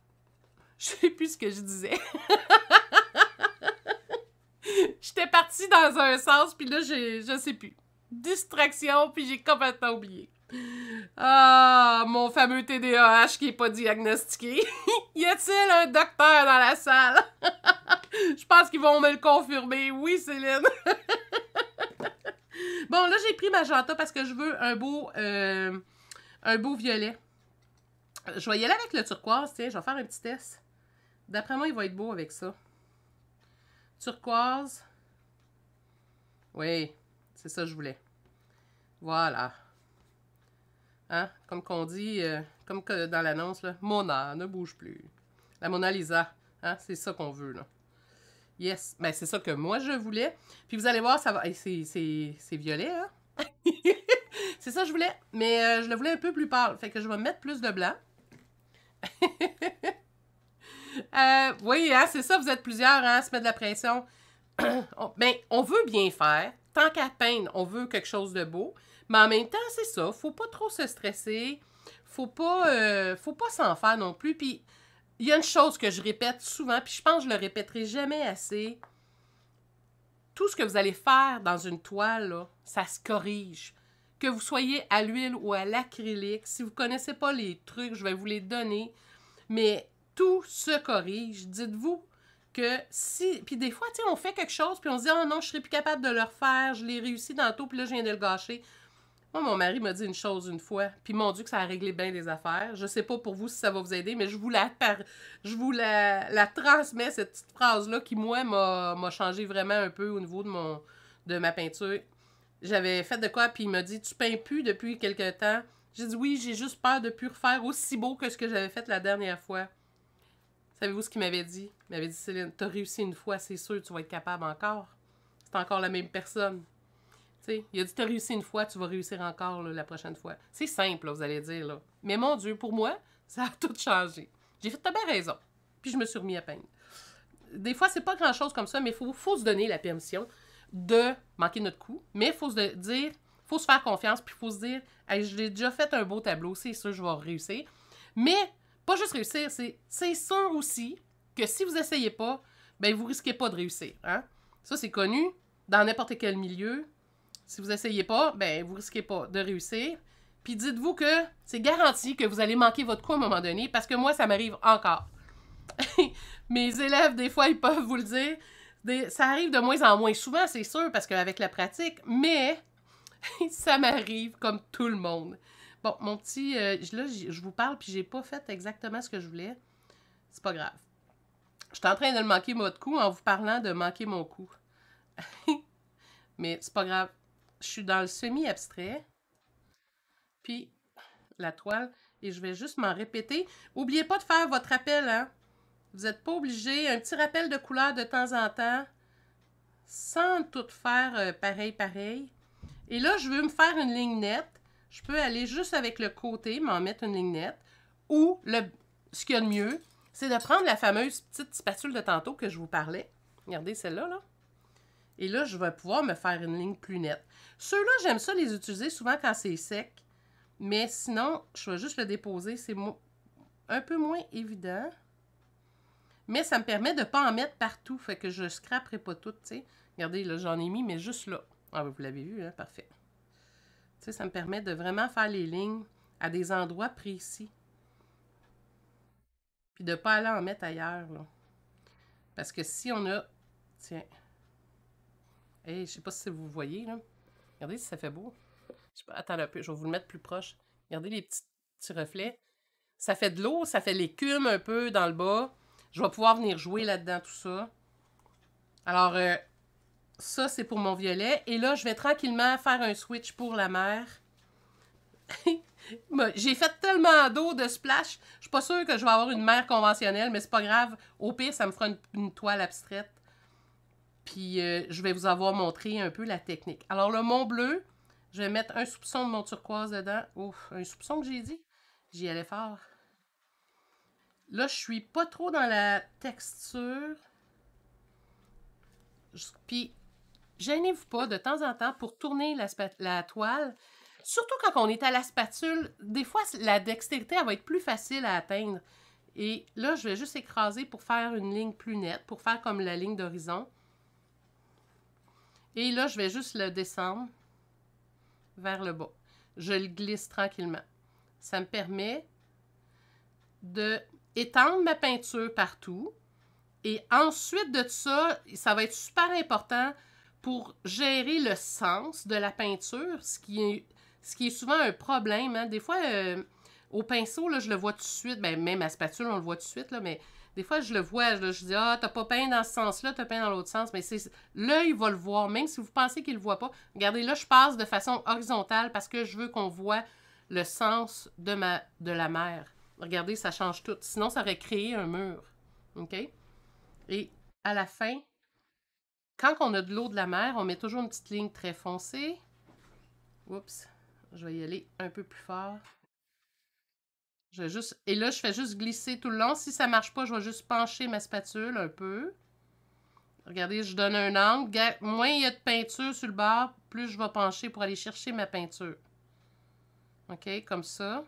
Je sais plus ce que je disais. J'étais partie dans un sens, puis là, je sais plus. Distraction, puis j'ai complètement oublié. Ah, mon fameux TDAH qui n'est pas diagnostiqué. y a-t-il un docteur dans la salle? Je pense qu'ils vont me le confirmer. Oui, Céline. bon, là, j'ai pris magenta parce que je veux un beau, euh, un beau violet. Je vais y aller avec le turquoise. Tiens, je vais faire un petit test. D'après moi, il va être beau avec ça. Turquoise. Oui, c'est ça que je voulais. Voilà. Hein? Comme qu'on dit, euh, comme que dans l'annonce, Mona, ne bouge plus. La Mona Lisa, hein? c'est ça qu'on veut. Là. Yes, ben, c'est ça que moi je voulais. Puis vous allez voir, ça va. C'est violet, hein? c'est ça que je voulais, mais euh, je le voulais un peu plus pâle. Fait que je vais mettre plus de blanc. euh, oui, hein, c'est ça, vous êtes plusieurs hein, se mettre de la pression. on, ben, on veut bien faire. Tant qu'à peine, on veut quelque chose de beau. Mais en même temps, c'est ça. Faut pas trop se stresser. Faut pas, euh, faut pas s'en faire non plus. Puis il y a une chose que je répète souvent, puis je pense que je le répéterai jamais assez. Tout ce que vous allez faire dans une toile, ça se corrige. Que vous soyez à l'huile ou à l'acrylique, si vous connaissez pas les trucs, je vais vous les donner. Mais tout se corrige. Dites-vous que si. Puis des fois, on fait quelque chose, puis on se dit, oh non, je serais plus capable de le refaire, je l'ai réussi tantôt, puis là, je viens de le gâcher. Moi, mon mari m'a dit une chose une fois, puis mon Dieu que ça a réglé bien les affaires. Je sais pas pour vous si ça va vous aider, mais je vous la, je vous la, transmets, cette petite phrase-là qui, moi, m'a changé vraiment un peu au niveau de, mon, de ma peinture. J'avais fait de quoi, puis il m'a dit « Tu peins plus depuis quelque temps? » J'ai dit « Oui, j'ai juste peur de plus refaire aussi beau que ce que j'avais fait la dernière fois. » Savez-vous ce qu'il m'avait dit? Il m'avait dit « Céline, t'as réussi une fois, c'est sûr, tu vas être capable encore. C'est encore la même personne. » il a dit, as réussi une fois, tu vas réussir encore la prochaine fois. C'est simple, vous allez dire. Là. Mais mon Dieu, pour moi, ça a tout changé. J'ai fait, ta belle raison. Puis je me suis remis à peindre. Des fois, c'est pas grand-chose comme ça, mais il faut, se donner la permission de manquer notre coup. Mais il faut se dire, faut se faire confiance, puis il faut se dire, j'ai je l'ai déjà fait un beau tableau, c'est sûr, je vais réussir. Mais pas juste réussir, c'est sûr aussi que si vous essayez pas, ben vous risquez pas de réussir. Hein. Ça, c'est connu dans n'importe quel milieu, si vous essayez pas, ben vous risquez pas de réussir. Puis dites-vous que c'est garanti que vous allez manquer votre coup à un moment donné, parce que moi, ça m'arrive encore. Mes élèves, des fois, ils peuvent vous le dire. ça arrive de moins en moins souvent, c'est sûr, parce qu'avec la pratique, mais ça m'arrive comme tout le monde. Bon, mon petit. Euh, là, je vous parle, puis j'ai pas fait exactement ce que je voulais. C'est pas grave. Je suis en train de le manquer, votre coup, en vous parlant de manquer mon coup. mais c'est pas grave je suis dans le semi-abstrait, puis la toile, et je vais juste m'en répéter. N'oubliez pas de faire votre rappel, hein? Vous n'êtes pas obligé, un petit rappel de couleur de temps en temps, sans tout faire euh, pareil, pareil. Et là, je veux me faire une ligne nette. Je peux aller juste avec le côté, m'en mettre une ligne nette. Ou, le, ce qu'il y a de mieux, c'est de prendre la fameuse petite spatule de tantôt que je vous parlais. Regardez celle-là, là et là, je vais pouvoir me faire une ligne plus nette. Ceux-là, j'aime ça les utiliser souvent quand c'est sec. Mais sinon, je vais juste le déposer. C'est un peu moins évident. Mais ça me permet de ne pas en mettre partout. Fait que je ne scraperai pas tout, tu sais. Regardez, là, j'en ai mis, mais juste là. Ah, vous l'avez vu, hein? Parfait. Tu sais, ça me permet de vraiment faire les lignes à des endroits précis. Puis de ne pas aller en mettre ailleurs, là. Parce que si on a... Tiens, Hey, je sais pas si vous voyez, là. Regardez si ça fait beau. Je attends un peu, je vais vous le mettre plus proche. Regardez les petits, reflets. Ça fait de l'eau, ça fait l'écume un peu dans le bas. Je vais pouvoir venir jouer là-dedans, tout ça. Alors, euh, ça, c'est pour mon violet. Et là, je vais tranquillement faire un switch pour la mer. J'ai fait tellement d'eau de splash. Je suis pas sûre que je vais avoir une mer conventionnelle, mais c'est pas grave. Au pire, ça me fera une toile abstraite. Puis euh, je vais vous avoir montré un peu la technique. Alors le Mont Bleu, je vais mettre un soupçon de mon turquoise dedans. Ouf, un soupçon que j'ai dit. J'y allais fort. Là, je suis pas trop dans la texture. Puis, gênez-vous pas de temps en temps pour tourner la, la, toile. Surtout quand on est à la spatule, des fois, la dextérité, elle va être plus facile à atteindre. Et là, je vais juste écraser pour faire une ligne plus nette, pour faire comme la ligne d'horizon. Et là, je vais juste le descendre vers le bas. Je le glisse tranquillement. Ça me permet de étendre ma peinture partout. Et ensuite de ça, ça va être super important pour gérer le sens de la peinture, ce qui est, ce qui est souvent un problème. Hein. Des fois, euh, au pinceau, là, je le vois tout de suite, ben, même à spatule, on le voit tout de suite, là, mais des fois, je le vois, je, dis Ah, t'as pas peint dans ce sens-là, t'as peint dans l'autre sens. Mais c'est l'œil va le voir, même si vous pensez qu'il le voit pas. Regardez, là, je passe de façon horizontale parce que je veux qu'on voit le sens de, ma, de la mer. Regardez, ça change tout. Sinon, ça aurait créé un mur. OK? Et à la fin, quand on a de l'eau de la mer, on met toujours une petite ligne très foncée. Oups, je vais y aller un peu plus fort. Et là, je fais juste glisser tout le long. Si ça ne marche pas, je vais juste pencher ma spatule un peu. Regardez, je donne un angle. Moins il y a de peinture sur le bord, plus je vais pencher pour aller chercher ma peinture. OK, comme ça.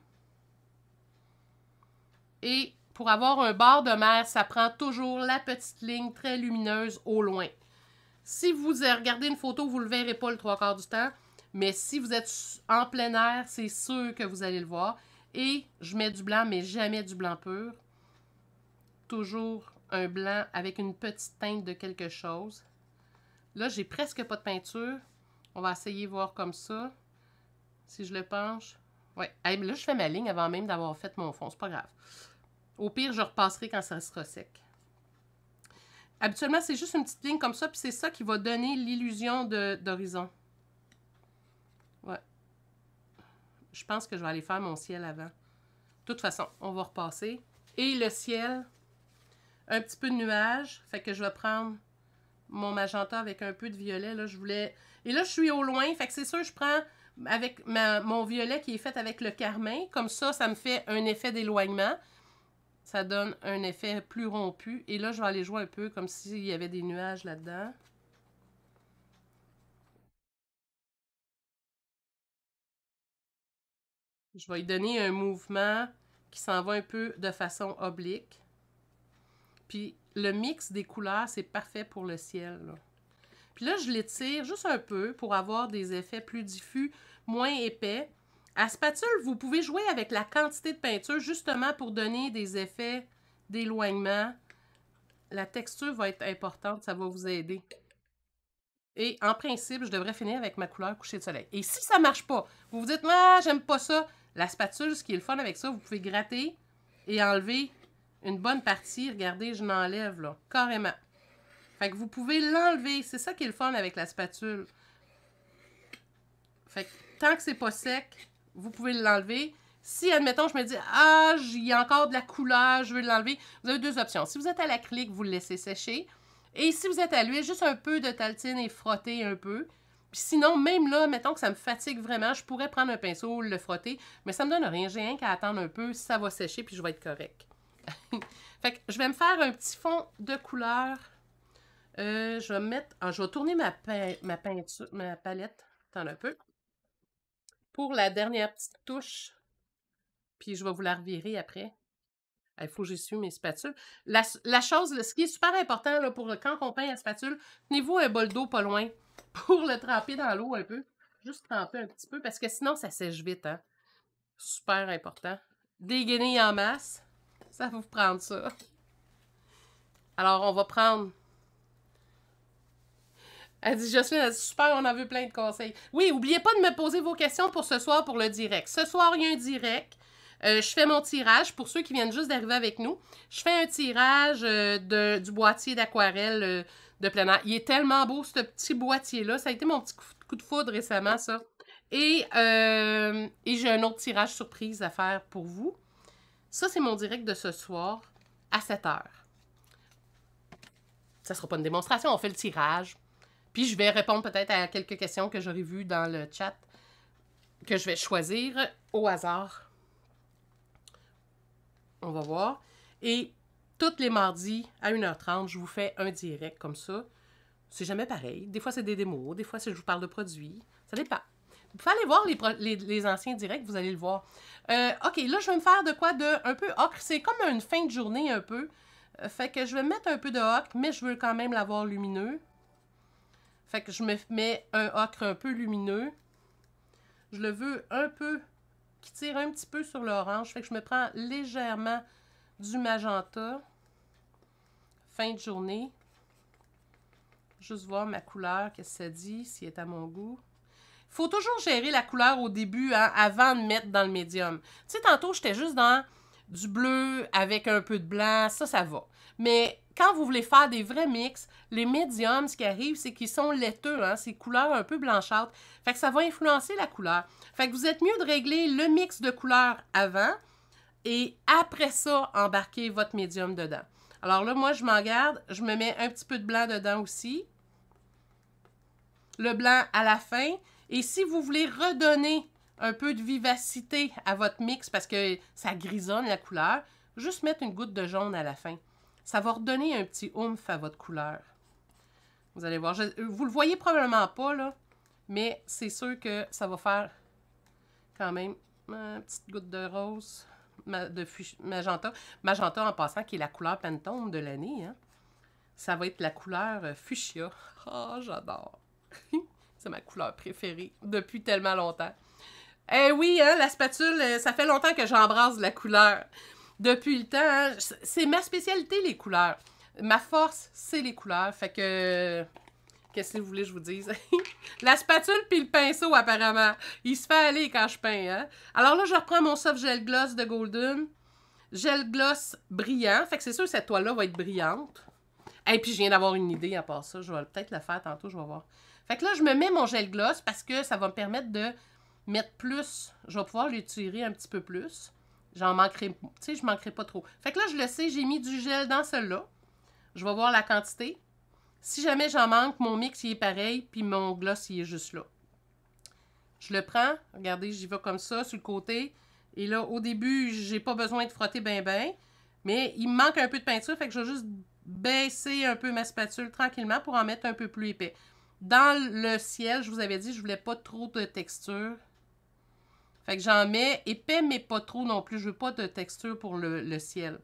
Et pour avoir un bord de mer, ça prend toujours la petite ligne très lumineuse au loin. Si vous regardez une photo, vous ne le verrez pas le trois quarts du temps. Mais si vous êtes en plein air, c'est sûr que vous allez le voir. Et je mets du blanc, mais jamais du blanc pur. Toujours un blanc avec une petite teinte de quelque chose. Là, j'ai presque pas de peinture. On va essayer voir comme ça. Si je le penche. Ouais. là, je fais ma ligne avant même d'avoir fait mon fond. C'est pas grave. Au pire, je repasserai quand ça sera sec. Habituellement, c'est juste une petite ligne comme ça, puis c'est ça qui va donner l'illusion d'horizon. Ouais je pense que je vais aller faire mon ciel avant. De toute façon, on va repasser. Et le ciel, un petit peu de nuage. Fait que je vais prendre mon magenta avec un peu de violet. Là, je voulais... Et là, je suis au loin. Fait que c'est sûr, je prends avec mon violet qui est fait avec le carmin. Comme ça, ça me fait un effet d'éloignement. Ça donne un effet plus rompu. Et là, je vais aller jouer un peu comme s'il y avait des nuages là-dedans. Je vais lui donner un mouvement qui s'en va un peu de façon oblique. Puis le mix des couleurs, c'est parfait pour le ciel. Puis là, je l'étire juste un peu pour avoir des effets plus diffus, moins épais. À spatule, vous pouvez jouer avec la quantité de peinture justement pour donner des effets d'éloignement. La texture va être importante, ça va vous aider. Et en principe, je devrais finir avec ma couleur coucher de soleil. Et si ça ne marche pas, vous vous dites, ah, j'aime pas ça, la spatule, ce qui est le fun avec ça, vous pouvez gratter et enlever une bonne partie. Regardez, je n'enlève là, carrément. Fait que vous pouvez l'enlever. C'est ça qui est le fun avec la spatule. Fait que tant que c'est pas sec, vous pouvez l'enlever. Si, admettons, je me dis « Ah, il y a encore de la couleur, je veux l'enlever », vous avez deux options. Si vous êtes à la l'acrylique, vous le laissez sécher. Et si vous êtes à l'huile, juste un peu de taltine et frotter un peu sinon, même là, mettons que ça me fatigue vraiment, je pourrais prendre un pinceau, le frotter, mais ça me donne rien. J'ai rien qu'à attendre un peu, ça va sécher, puis je vais être correct. fait que je vais me faire un petit fond de couleur. Euh, je vais mettre. Ah, je vais tourner ma, ma peinture, ma palette. Attends un peu. Pour la dernière petite touche. Puis je vais vous la revirer après. Il faut que j'essuie mes spatules. La, chose, ce qui est super important là, pour quand on peint la spatule, tenez-vous un bol d'eau pas loin pour le tremper dans l'eau un peu. Juste tremper un petit peu parce que sinon, ça sèche vite. Hein. Super important. Des en masse. Ça va vous prendre ça. Alors, on va prendre. Elle dit Jocelyne, elle super, on a vu plein de conseils. Oui, oubliez pas de me poser vos questions pour ce soir pour le direct. Ce soir, il y a un direct. Euh, je fais mon tirage pour ceux qui viennent juste d'arriver avec nous. Je fais un tirage euh, du boîtier d'aquarelle. Euh, de plein Il est tellement beau, ce petit boîtier-là. Ça a été mon petit coup de foudre récemment, ça. Euh, et, j'ai un autre tirage surprise à faire pour vous. Ça, c'est mon direct de ce soir à 7 heures. Ça sera pas une démonstration, on fait le tirage. Puis je vais répondre peut-être à quelques questions que j'aurais vues dans le chat que je vais choisir au hasard. On va voir. Et tous les mardis à 1h30, je vous fais un direct comme ça. C'est jamais pareil. Des fois, c'est des démos. Des fois, je vous parle de produits. Ça dépend. Vous pouvez aller voir les, anciens directs, vous allez le voir. Euh, OK, là, je vais me faire de quoi de un peu ocre. C'est comme une fin de journée un peu. Euh, fait que je vais mettre un peu de ocre, mais je veux quand même l'avoir lumineux. Fait que je me mets un ocre un peu lumineux. Je le veux un peu, qui tire un petit peu sur l'orange. Fait que je me prends légèrement du magenta, fin de journée. Juste voir ma couleur, qu'est-ce que ça dit, si est à mon goût. Il faut toujours gérer la couleur au début, hein, avant de mettre dans le médium. Tu sais, tantôt, j'étais juste dans du bleu avec un peu de blanc, ça, ça va. Mais quand vous voulez faire des vrais mix, les médiums, ce qui arrive, c'est qu'ils sont laiteux, hein, ces couleurs un peu blanchâtres. Fait que ça va influencer la couleur. Fait que vous êtes mieux de régler le mix de couleurs avant, et après ça, embarquez votre médium dedans. Alors là, moi, je m'en garde. Je me mets un petit peu de blanc dedans aussi. Le blanc à la fin. Et si vous voulez redonner un peu de vivacité à votre mix parce que ça grisonne la couleur, juste mettre une goutte de jaune à la fin. Ça va redonner un petit oomph à votre couleur. Vous allez voir. Vous vous le voyez probablement pas, là. Mais c'est sûr que ça va faire quand même une petite goutte de rose de magenta. Magenta, en passant, qui est la couleur Pantone de l'année. Hein. Ça va être la couleur euh, fuchsia. Oh, j'adore. C'est ma couleur préférée depuis tellement longtemps. Eh oui, hein, la spatule, euh, ça fait longtemps que j'embrasse la couleur. Depuis le temps, hein, c'est ma spécialité, les couleurs. Ma force, c'est les couleurs. Fait que Qu'est-ce que vous voulez que je vous dise? la spatule puis le pinceau, apparemment. Il se fait aller quand je peins, hein? Alors là, je reprends mon soft gel gloss de Golden. Gel gloss brillant. Fait que c'est sûr que cette toile-là va être brillante. Et puis, je viens d'avoir une idée à part ça. Je vais peut-être la faire tantôt, je vais voir. Fait que là, je me mets mon gel gloss parce que ça va me permettre de mettre plus. Je vais pouvoir l'étirer un petit peu plus. J'en manquerai... Tu sais, je manquerai pas trop. Fait que là, je le sais, j'ai mis du gel dans celle là Je vais voir la quantité. Si jamais j'en manque, mon mix, il est pareil, puis mon gloss, il est juste là. Je le prends, regardez, j'y vais comme ça, sur le côté. Et là, au début, j'ai pas besoin de frotter bien bien, mais il me manque un peu de peinture, fait que je vais juste baisser un peu ma spatule tranquillement pour en mettre un peu plus épais. Dans le ciel, je vous avais dit, je voulais pas trop de texture. Fait que j'en mets épais, mais pas trop non plus. Je veux pas de texture pour le ciel.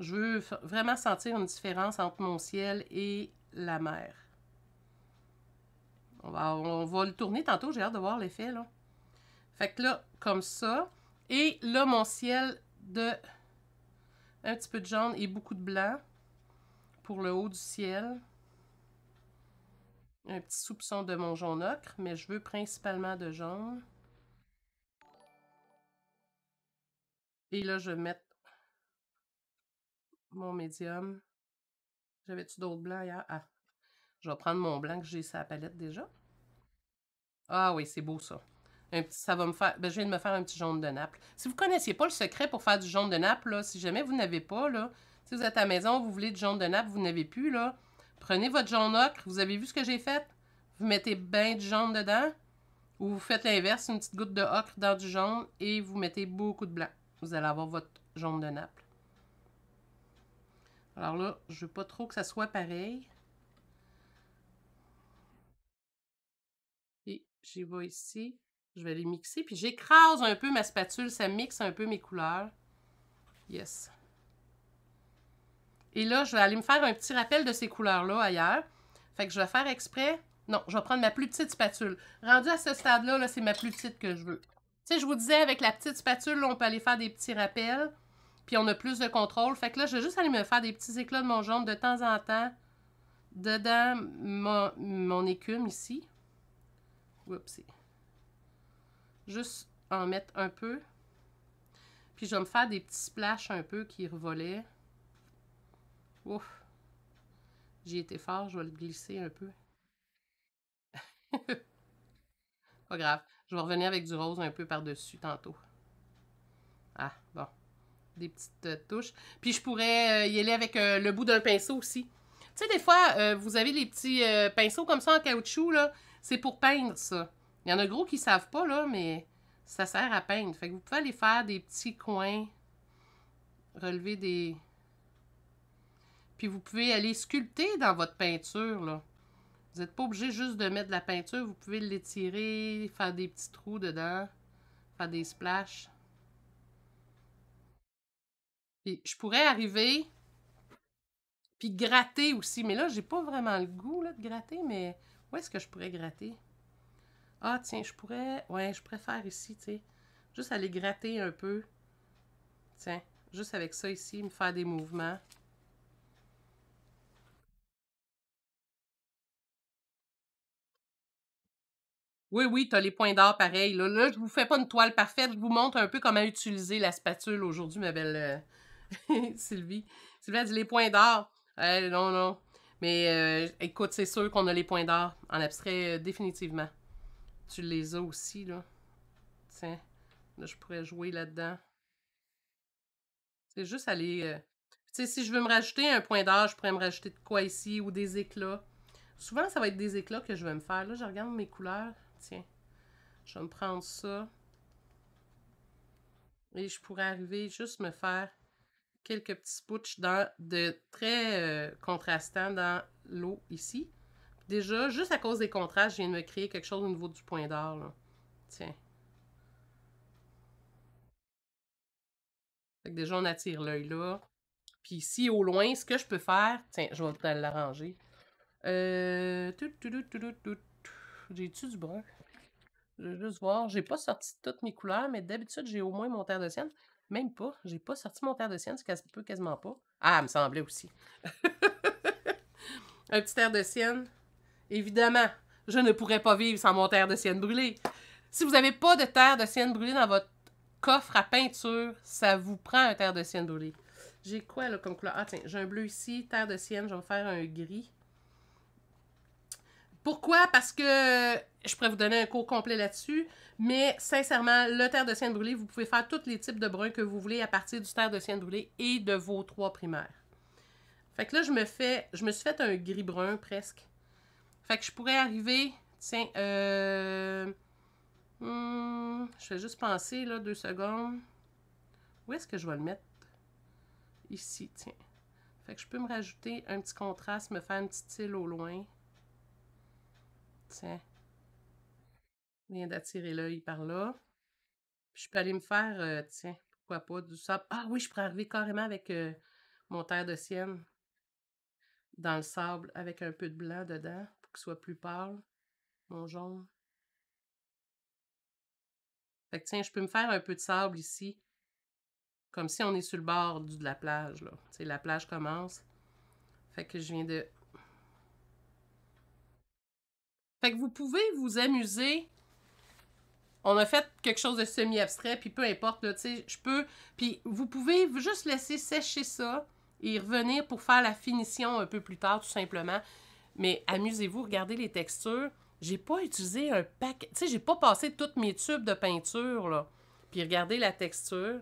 Je veux vraiment sentir une différence entre mon ciel et la mer. On va, on va le tourner tantôt, j'ai hâte de voir l'effet, là. Fait que là, comme ça. Et là, mon ciel de un petit peu de jaune et beaucoup de blanc pour le haut du ciel. Un petit soupçon de mon jaune ocre, mais je veux principalement de jaune. Et là, je vais mettre mon médium. J'avais-tu d'autres blancs Ah, je vais prendre mon blanc que j'ai sur la palette déjà. Ah oui, c'est beau ça. ça va me faire. Ben, je viens de me faire un petit jaune de Naples. Si vous ne connaissiez pas le secret pour faire du jaune de Naples, si jamais vous n'avez pas, là, si vous êtes à la maison, vous voulez du jaune de Naples, vous n'avez plus, là, prenez votre jaune ocre. Vous avez vu ce que j'ai fait? Vous mettez bien du jaune dedans. Ou vous faites l'inverse, une petite goutte de ocre dans du jaune et vous mettez beaucoup de blanc. Vous allez avoir votre jaune de Naples. Alors là, je veux pas trop que ça soit pareil. Et j'y vais ici. Je vais les mixer. Puis j'écrase un peu ma spatule. Ça mixe un peu mes couleurs. Yes. Et là, je vais aller me faire un petit rappel de ces couleurs-là ailleurs. Fait que je vais faire exprès. Non, je vais prendre ma plus petite spatule. Rendu à ce stade-là, c'est ma plus petite que je veux. Tu sais, je vous disais, avec la petite spatule, on peut aller faire des petits rappels. Puis on a plus de contrôle. Fait que là, je vais juste aller me faire des petits éclats de mon jaune de temps en temps dedans mon, écume ici. Oups. Juste en mettre un peu. Puis je vais me faire des petits splashs un peu qui revolaient. Ouf. J'y étais fort, je vais le glisser un peu. Pas grave. Je vais revenir avec du rose un peu par-dessus tantôt des petites euh, touches. Puis je pourrais euh, y aller avec euh, le bout d'un pinceau aussi. Tu sais, des fois, vous avez les petits pinceaux comme ça en caoutchouc, là. C'est pour peindre, ça. Il y en a gros qui ne savent pas, là, mais ça sert à peindre. Fait que vous pouvez aller faire des petits coins, relever des... Puis vous pouvez aller sculpter dans votre peinture, là. Vous n'êtes pas obligé juste de mettre de la peinture. Vous pouvez l'étirer, faire des petits trous dedans, faire des splashes je pourrais arriver, puis gratter aussi. Mais là, j'ai pas vraiment le goût de gratter, mais où est-ce que je pourrais gratter? Ah, tiens, je pourrais... Ouais, je préfère ici, tu sais. Juste aller gratter un peu. Tiens, juste avec ça ici, me faire des mouvements. Oui, oui, tu as les points d'or pareil. Là, là, je vous fais pas une toile parfaite. Je vous montre un peu comment utiliser la spatule aujourd'hui, ma belle, euh, Sylvie. Sylvie a dit les points d'or. Euh, non, non. Mais euh, écoute, c'est sûr qu'on a les points d'or en abstrait euh, définitivement. Tu les as aussi, là. Tiens, là, je pourrais jouer là-dedans. C'est juste aller... Tu sais, si je veux me rajouter un point d'or, je pourrais me rajouter de quoi ici ou des éclats. Souvent, ça va être des éclats que je vais me faire. Là, je regarde mes couleurs. Tiens, je vais me prendre ça. Et je pourrais arriver juste me faire quelques petits spouches de très contrastant euh, contrastants dans l'eau ici. Déjà, juste à cause des contrastes, je viens de me créer quelque chose au niveau du point d'or. Tiens. déjà, on attire l'œil là. Puis ici, au loin, ce que je peux faire... Tiens, je vais l'arranger. Euh, J'ai-tu du brun? Je vais juste voir. J'ai pas sorti toutes mes couleurs, mais d'habitude, j'ai au moins mon terre de sienne. Même pas. J'ai pas sorti mon terre de sienne, ça peut quasiment pas. Ah, elle me semblait aussi. Un petit terre de sienne. Évidemment, je ne pourrais pas vivre sans mon terre de sienne brûlée. Si vous n'avez pas de terre de sienne brûlée dans votre coffre à peinture, ça vous prend un terre de sienne brûlée. J'ai quoi là comme couleur? Ah tiens, j'ai un bleu ici, terre de sienne, je vais faire un gris. Pourquoi? Parce que je pourrais vous donner un cours complet là-dessus, mais sincèrement, le terre de sienne brûlée, vous pouvez faire tous les types de bruns que vous voulez à partir du terre de sienne brûlée et de vos trois primaires. Fait que là, je me fais, je me suis fait un gris-brun presque. Fait que je pourrais arriver, tiens, euh, hmm, je vais juste penser, là, deux secondes. Où est-ce que je vais le mettre? Ici, tiens. Fait que je peux me rajouter un petit contraste, me faire une petite île au loin. Tiens viens d'attirer l'œil par là. je peux aller me faire, euh, tiens, pourquoi pas, du sable. Ah oui, je pourrais arriver carrément avec euh, mon terre de sienne dans le sable avec un peu de blanc dedans pour qu'il soit plus pâle, mon jaune. Fait que tiens, je peux me faire un peu de sable ici, comme si on est sur le bord de la plage, là. sais, la plage commence. Fait que je viens de... Fait que vous pouvez vous amuser on a fait quelque chose de semi-abstrait, puis peu importe, là, tu sais, je peux... Puis vous pouvez juste laisser sécher ça et revenir pour faire la finition un peu plus tard, tout simplement. Mais amusez-vous, regardez les textures. J'ai pas utilisé un paquet... Tu sais, j'ai pas passé toutes mes tubes de peinture, là. Puis regardez la texture.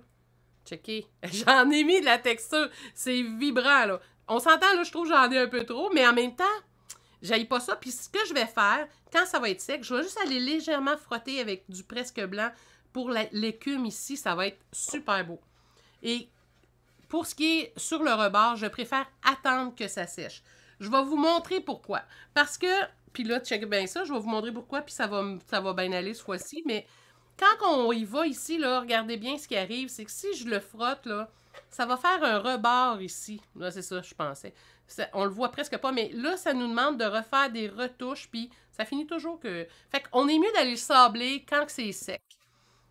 Checker. J'en ai mis de la texture. C'est vibrant, là. On s'entend, là, je trouve que j'en ai un peu trop, mais en même temps, J'aille pas ça. Puis ce que je vais faire, quand ça va être sec, je vais juste aller légèrement frotter avec du presque blanc pour l'écume ici. Ça va être super beau. Et pour ce qui est sur le rebord, je préfère attendre que ça sèche. Je vais vous montrer pourquoi. Parce que, puis là, check bien ça, je vais vous montrer pourquoi, puis ça va, ça va bien aller ce fois-ci. Mais quand on y va ici, là, regardez bien ce qui arrive, c'est que si je le frotte, là, ça va faire un rebord ici. Là, c'est ça, je pensais. on le voit presque pas, mais là, ça nous demande de refaire des retouches, puis ça finit toujours que... Fait qu'on est mieux d'aller le sabler quand c'est sec.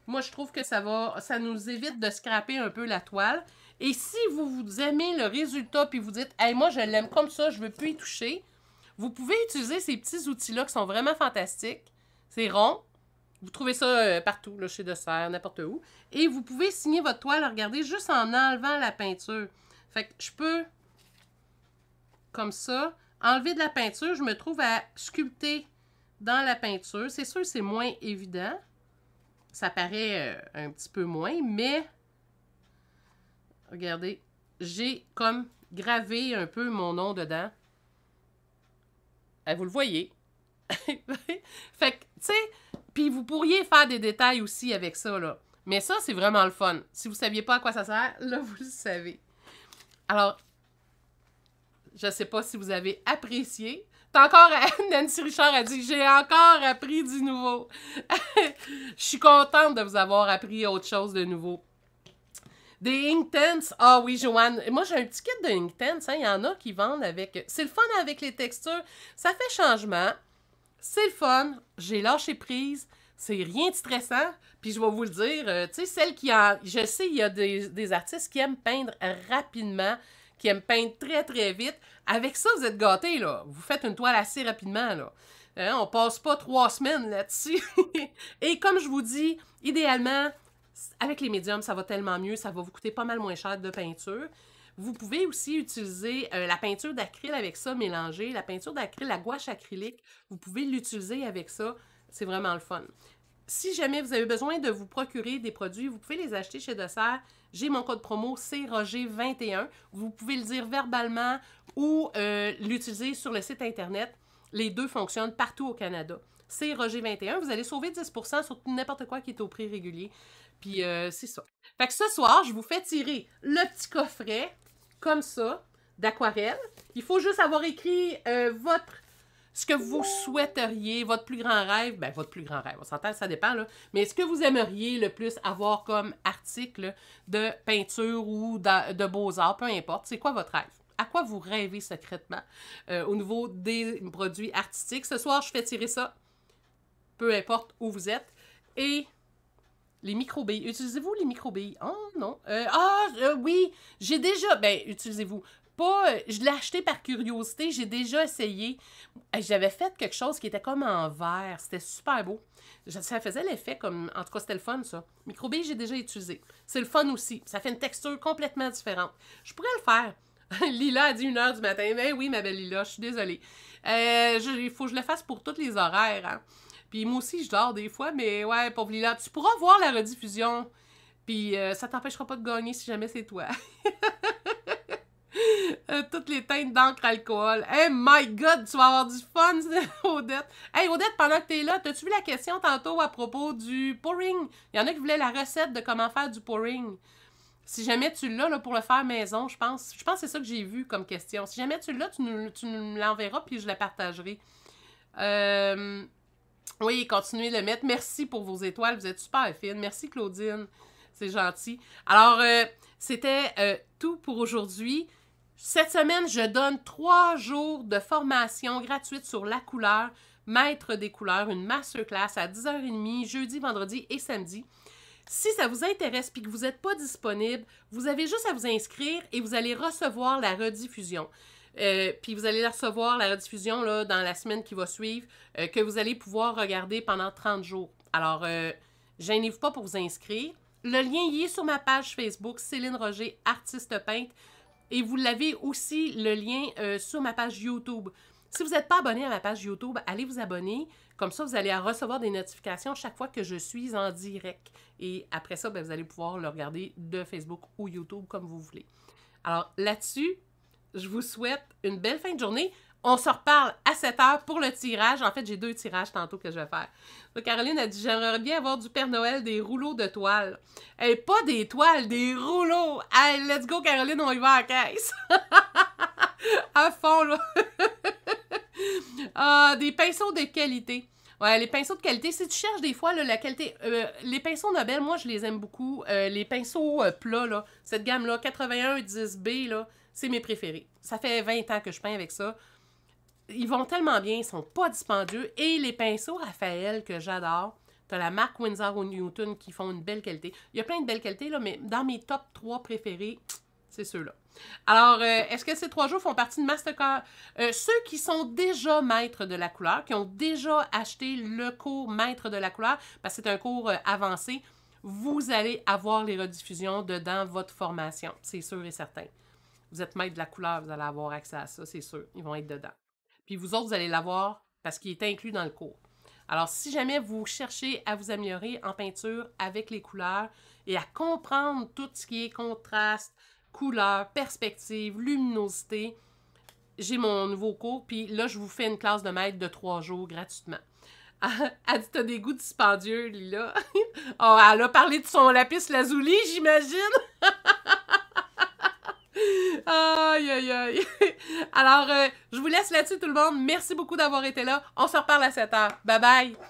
Moi, je trouve que ça va... Ça nous évite de scraper un peu la toile. Et si vous, vous aimez le résultat, puis vous dites « Hey, moi, je l'aime comme ça, je veux plus y toucher », vous pouvez utiliser ces petits outils-là qui sont vraiment fantastiques. C'est rond, vous trouvez ça euh, partout, là, chez De Serre, n'importe où. Et vous pouvez signer votre toile, regardez, juste en enlevant la peinture. Fait que je peux, comme ça, enlever de la peinture, je me trouve à sculpter dans la peinture. C'est sûr, c'est moins évident. Ça paraît euh, un petit peu moins, mais regardez, j'ai comme gravé un peu mon nom dedans. Eh, vous le voyez. fait que, tu sais, puis vous pourriez faire des détails aussi avec ça, là. Mais ça, c'est vraiment le fun. Si vous ne saviez pas à quoi ça sert, là, vous le savez. Alors, je ne sais pas si vous avez apprécié. T'as encore... Nancy Richard a dit « J'ai encore appris du nouveau. » Je suis contente de vous avoir appris autre chose de nouveau. Des Inktense. Ah oui, Joanne. Moi, j'ai un petit kit de Inktense. Hein. Il y en a qui vendent avec... C'est le fun avec les textures. Ça fait changement c'est le fun, j'ai lâché prise, c'est rien de stressant. Puis je vais vous le dire, euh, tu sais, celle qui a. Je sais, il y a des, artistes qui aiment peindre rapidement, qui aiment peindre très, très vite. Avec ça, vous êtes gâtés, là. Vous faites une toile assez rapidement, là. Hein, on passe pas trois semaines là-dessus. Et comme je vous dis, idéalement, avec les médiums, ça va tellement mieux, ça va vous coûter pas mal moins cher de peinture. Vous pouvez aussi utiliser euh, la peinture d'acryl avec ça mélangée, la peinture d'acryl, la gouache acrylique, vous pouvez l'utiliser avec ça, c'est vraiment le fun. Si jamais vous avez besoin de vous procurer des produits, vous pouvez les acheter chez Dessert. J'ai mon code promo, c'est Roger21. Vous pouvez le dire verbalement ou euh, l'utiliser sur le site Internet. Les deux fonctionnent partout au Canada. C'est Roger21. Vous allez sauver 10 sur n'importe quoi qui est au prix régulier. Puis euh, c'est ça. Fait que ce soir, je vous fais tirer le petit coffret comme ça, d'aquarelle. Il faut juste avoir écrit euh, votre ce que vous souhaiteriez, votre plus grand rêve, ben votre plus grand rêve, on s'entend, ça dépend, là, mais ce que vous aimeriez le plus avoir comme article de peinture ou de, beaux-arts, peu importe, c'est quoi votre rêve? À quoi vous rêvez secrètement euh, au niveau des produits artistiques? Ce soir, je fais tirer ça, peu importe où vous êtes, et les microbilles. Utilisez-vous les microbilles? Oh non. Euh, ah euh, oui, j'ai déjà. Ben, utilisez-vous. Pas, euh, je l'ai acheté par curiosité, j'ai déjà essayé. J'avais fait quelque chose qui était comme en verre, c'était super beau. Ça faisait l'effet comme, en tout cas c'était le fun ça. Microbilles, j'ai déjà utilisé. C'est le fun aussi, ça fait une texture complètement différente. Je pourrais le faire. Lila a dit 1h du matin, mais ben oui ma belle Lila, je suis désolée. il faut que je le fasse pour tous les horaires. Hein. Puis moi aussi, je dors des fois, mais ouais, pauvre Lila, tu pourras voir la rediffusion. Puis euh, ça t'empêchera pas de gagner si jamais c'est toi. Euh, toutes les teintes d'encre alcool. Hey eh, my God, tu vas avoir du fun, Odette. Hey Odette, pendant que t'es là, t'as-tu vu la question tantôt à propos du pouring? Il y en a qui voulaient la recette de comment faire du pouring. Si jamais tu l'as là, pour le faire maison, je pense. Je pense que c'est ça que j'ai vu comme question. Si jamais tu l'as, tu nous, tu l'enverras puis je la partagerai. Euh, oui, continuez le mettre. Merci pour vos étoiles. Vous êtes super fines. Merci, Claudine. C'est gentil. Alors, euh, c'était euh, tout pour aujourd'hui. Cette semaine, je donne trois jours de formation gratuite sur la couleur, maître des couleurs, une masterclass à 10h30, jeudi, vendredi et samedi. Si ça vous intéresse et que vous n'êtes pas disponible, vous avez juste à vous inscrire et vous allez recevoir la rediffusion. Euh, puis vous allez recevoir, la rediffusion, dans la semaine qui va suivre, euh, que vous allez pouvoir regarder pendant 30 jours. Alors, je euh, gênez-vous pas pour vous inscrire. Le lien y est sur ma page Facebook, Céline Roger, artiste peinte. Et vous l'avez aussi, le lien, sur ma page YouTube. Si vous n'êtes pas abonné à ma page YouTube, allez vous abonner. Comme ça, vous allez recevoir des notifications chaque fois que je suis en direct. Et après ça, ben, vous allez pouvoir le regarder de Facebook ou YouTube comme vous voulez. Alors là-dessus, je vous souhaite une belle fin de journée. On se reparle à 7 heure pour le tirage. En fait, j'ai deux tirages tantôt que je vais faire. Caroline a dit J'aimerais bien avoir du Père Noël des rouleaux de toile. et pas des toiles, des rouleaux. Hey, let's go, Caroline, on y va à caisse. à fond, là. ah, des pinceaux de qualité. Ouais, les pinceaux de qualité. Si tu cherches des fois la qualité. Euh, les pinceaux Nobel, moi, je les aime beaucoup. Euh, les pinceaux euh, plats, là, cette gamme-là, 81 10B, là. C'est mes préférés. Ça fait 20 ans que je peins avec ça. Ils vont tellement bien, ils sont pas dispendieux. Et les pinceaux Raphaël que j'adore. Tu as la marque Windsor ou Newton qui font une belle qualité. Il y a plein de belles qualités, là, mais dans mes top 3 préférés, c'est ceux-là. Alors, euh, est-ce que ces trois jours font partie de Mastercard? Euh, ceux qui sont déjà maîtres de la couleur, qui ont déjà acheté le cours maître de la couleur, parce que c'est un cours euh, avancé, vous allez avoir les rediffusions dedans votre formation, c'est sûr et certain. Vous êtes maître de la couleur, vous allez avoir accès à ça, c'est sûr. Ils vont être dedans. Puis vous autres, vous allez l'avoir parce qu'il est inclus dans le cours. Alors, si jamais vous cherchez à vous améliorer en peinture avec les couleurs et à comprendre tout ce qui est contraste, couleur, perspective, luminosité, j'ai mon nouveau cours, puis là, je vous fais une classe de maître de trois jours gratuitement. Elle dit T'as des goûts dispendieux, Lila. oh, elle a parlé de son lapis lazuli, j'imagine. Aïe, aïe, aïe. Alors, euh, je vous laisse là-dessus, tout le monde. Merci beaucoup d'avoir été là. On se reparle à 7 h. Bye bye.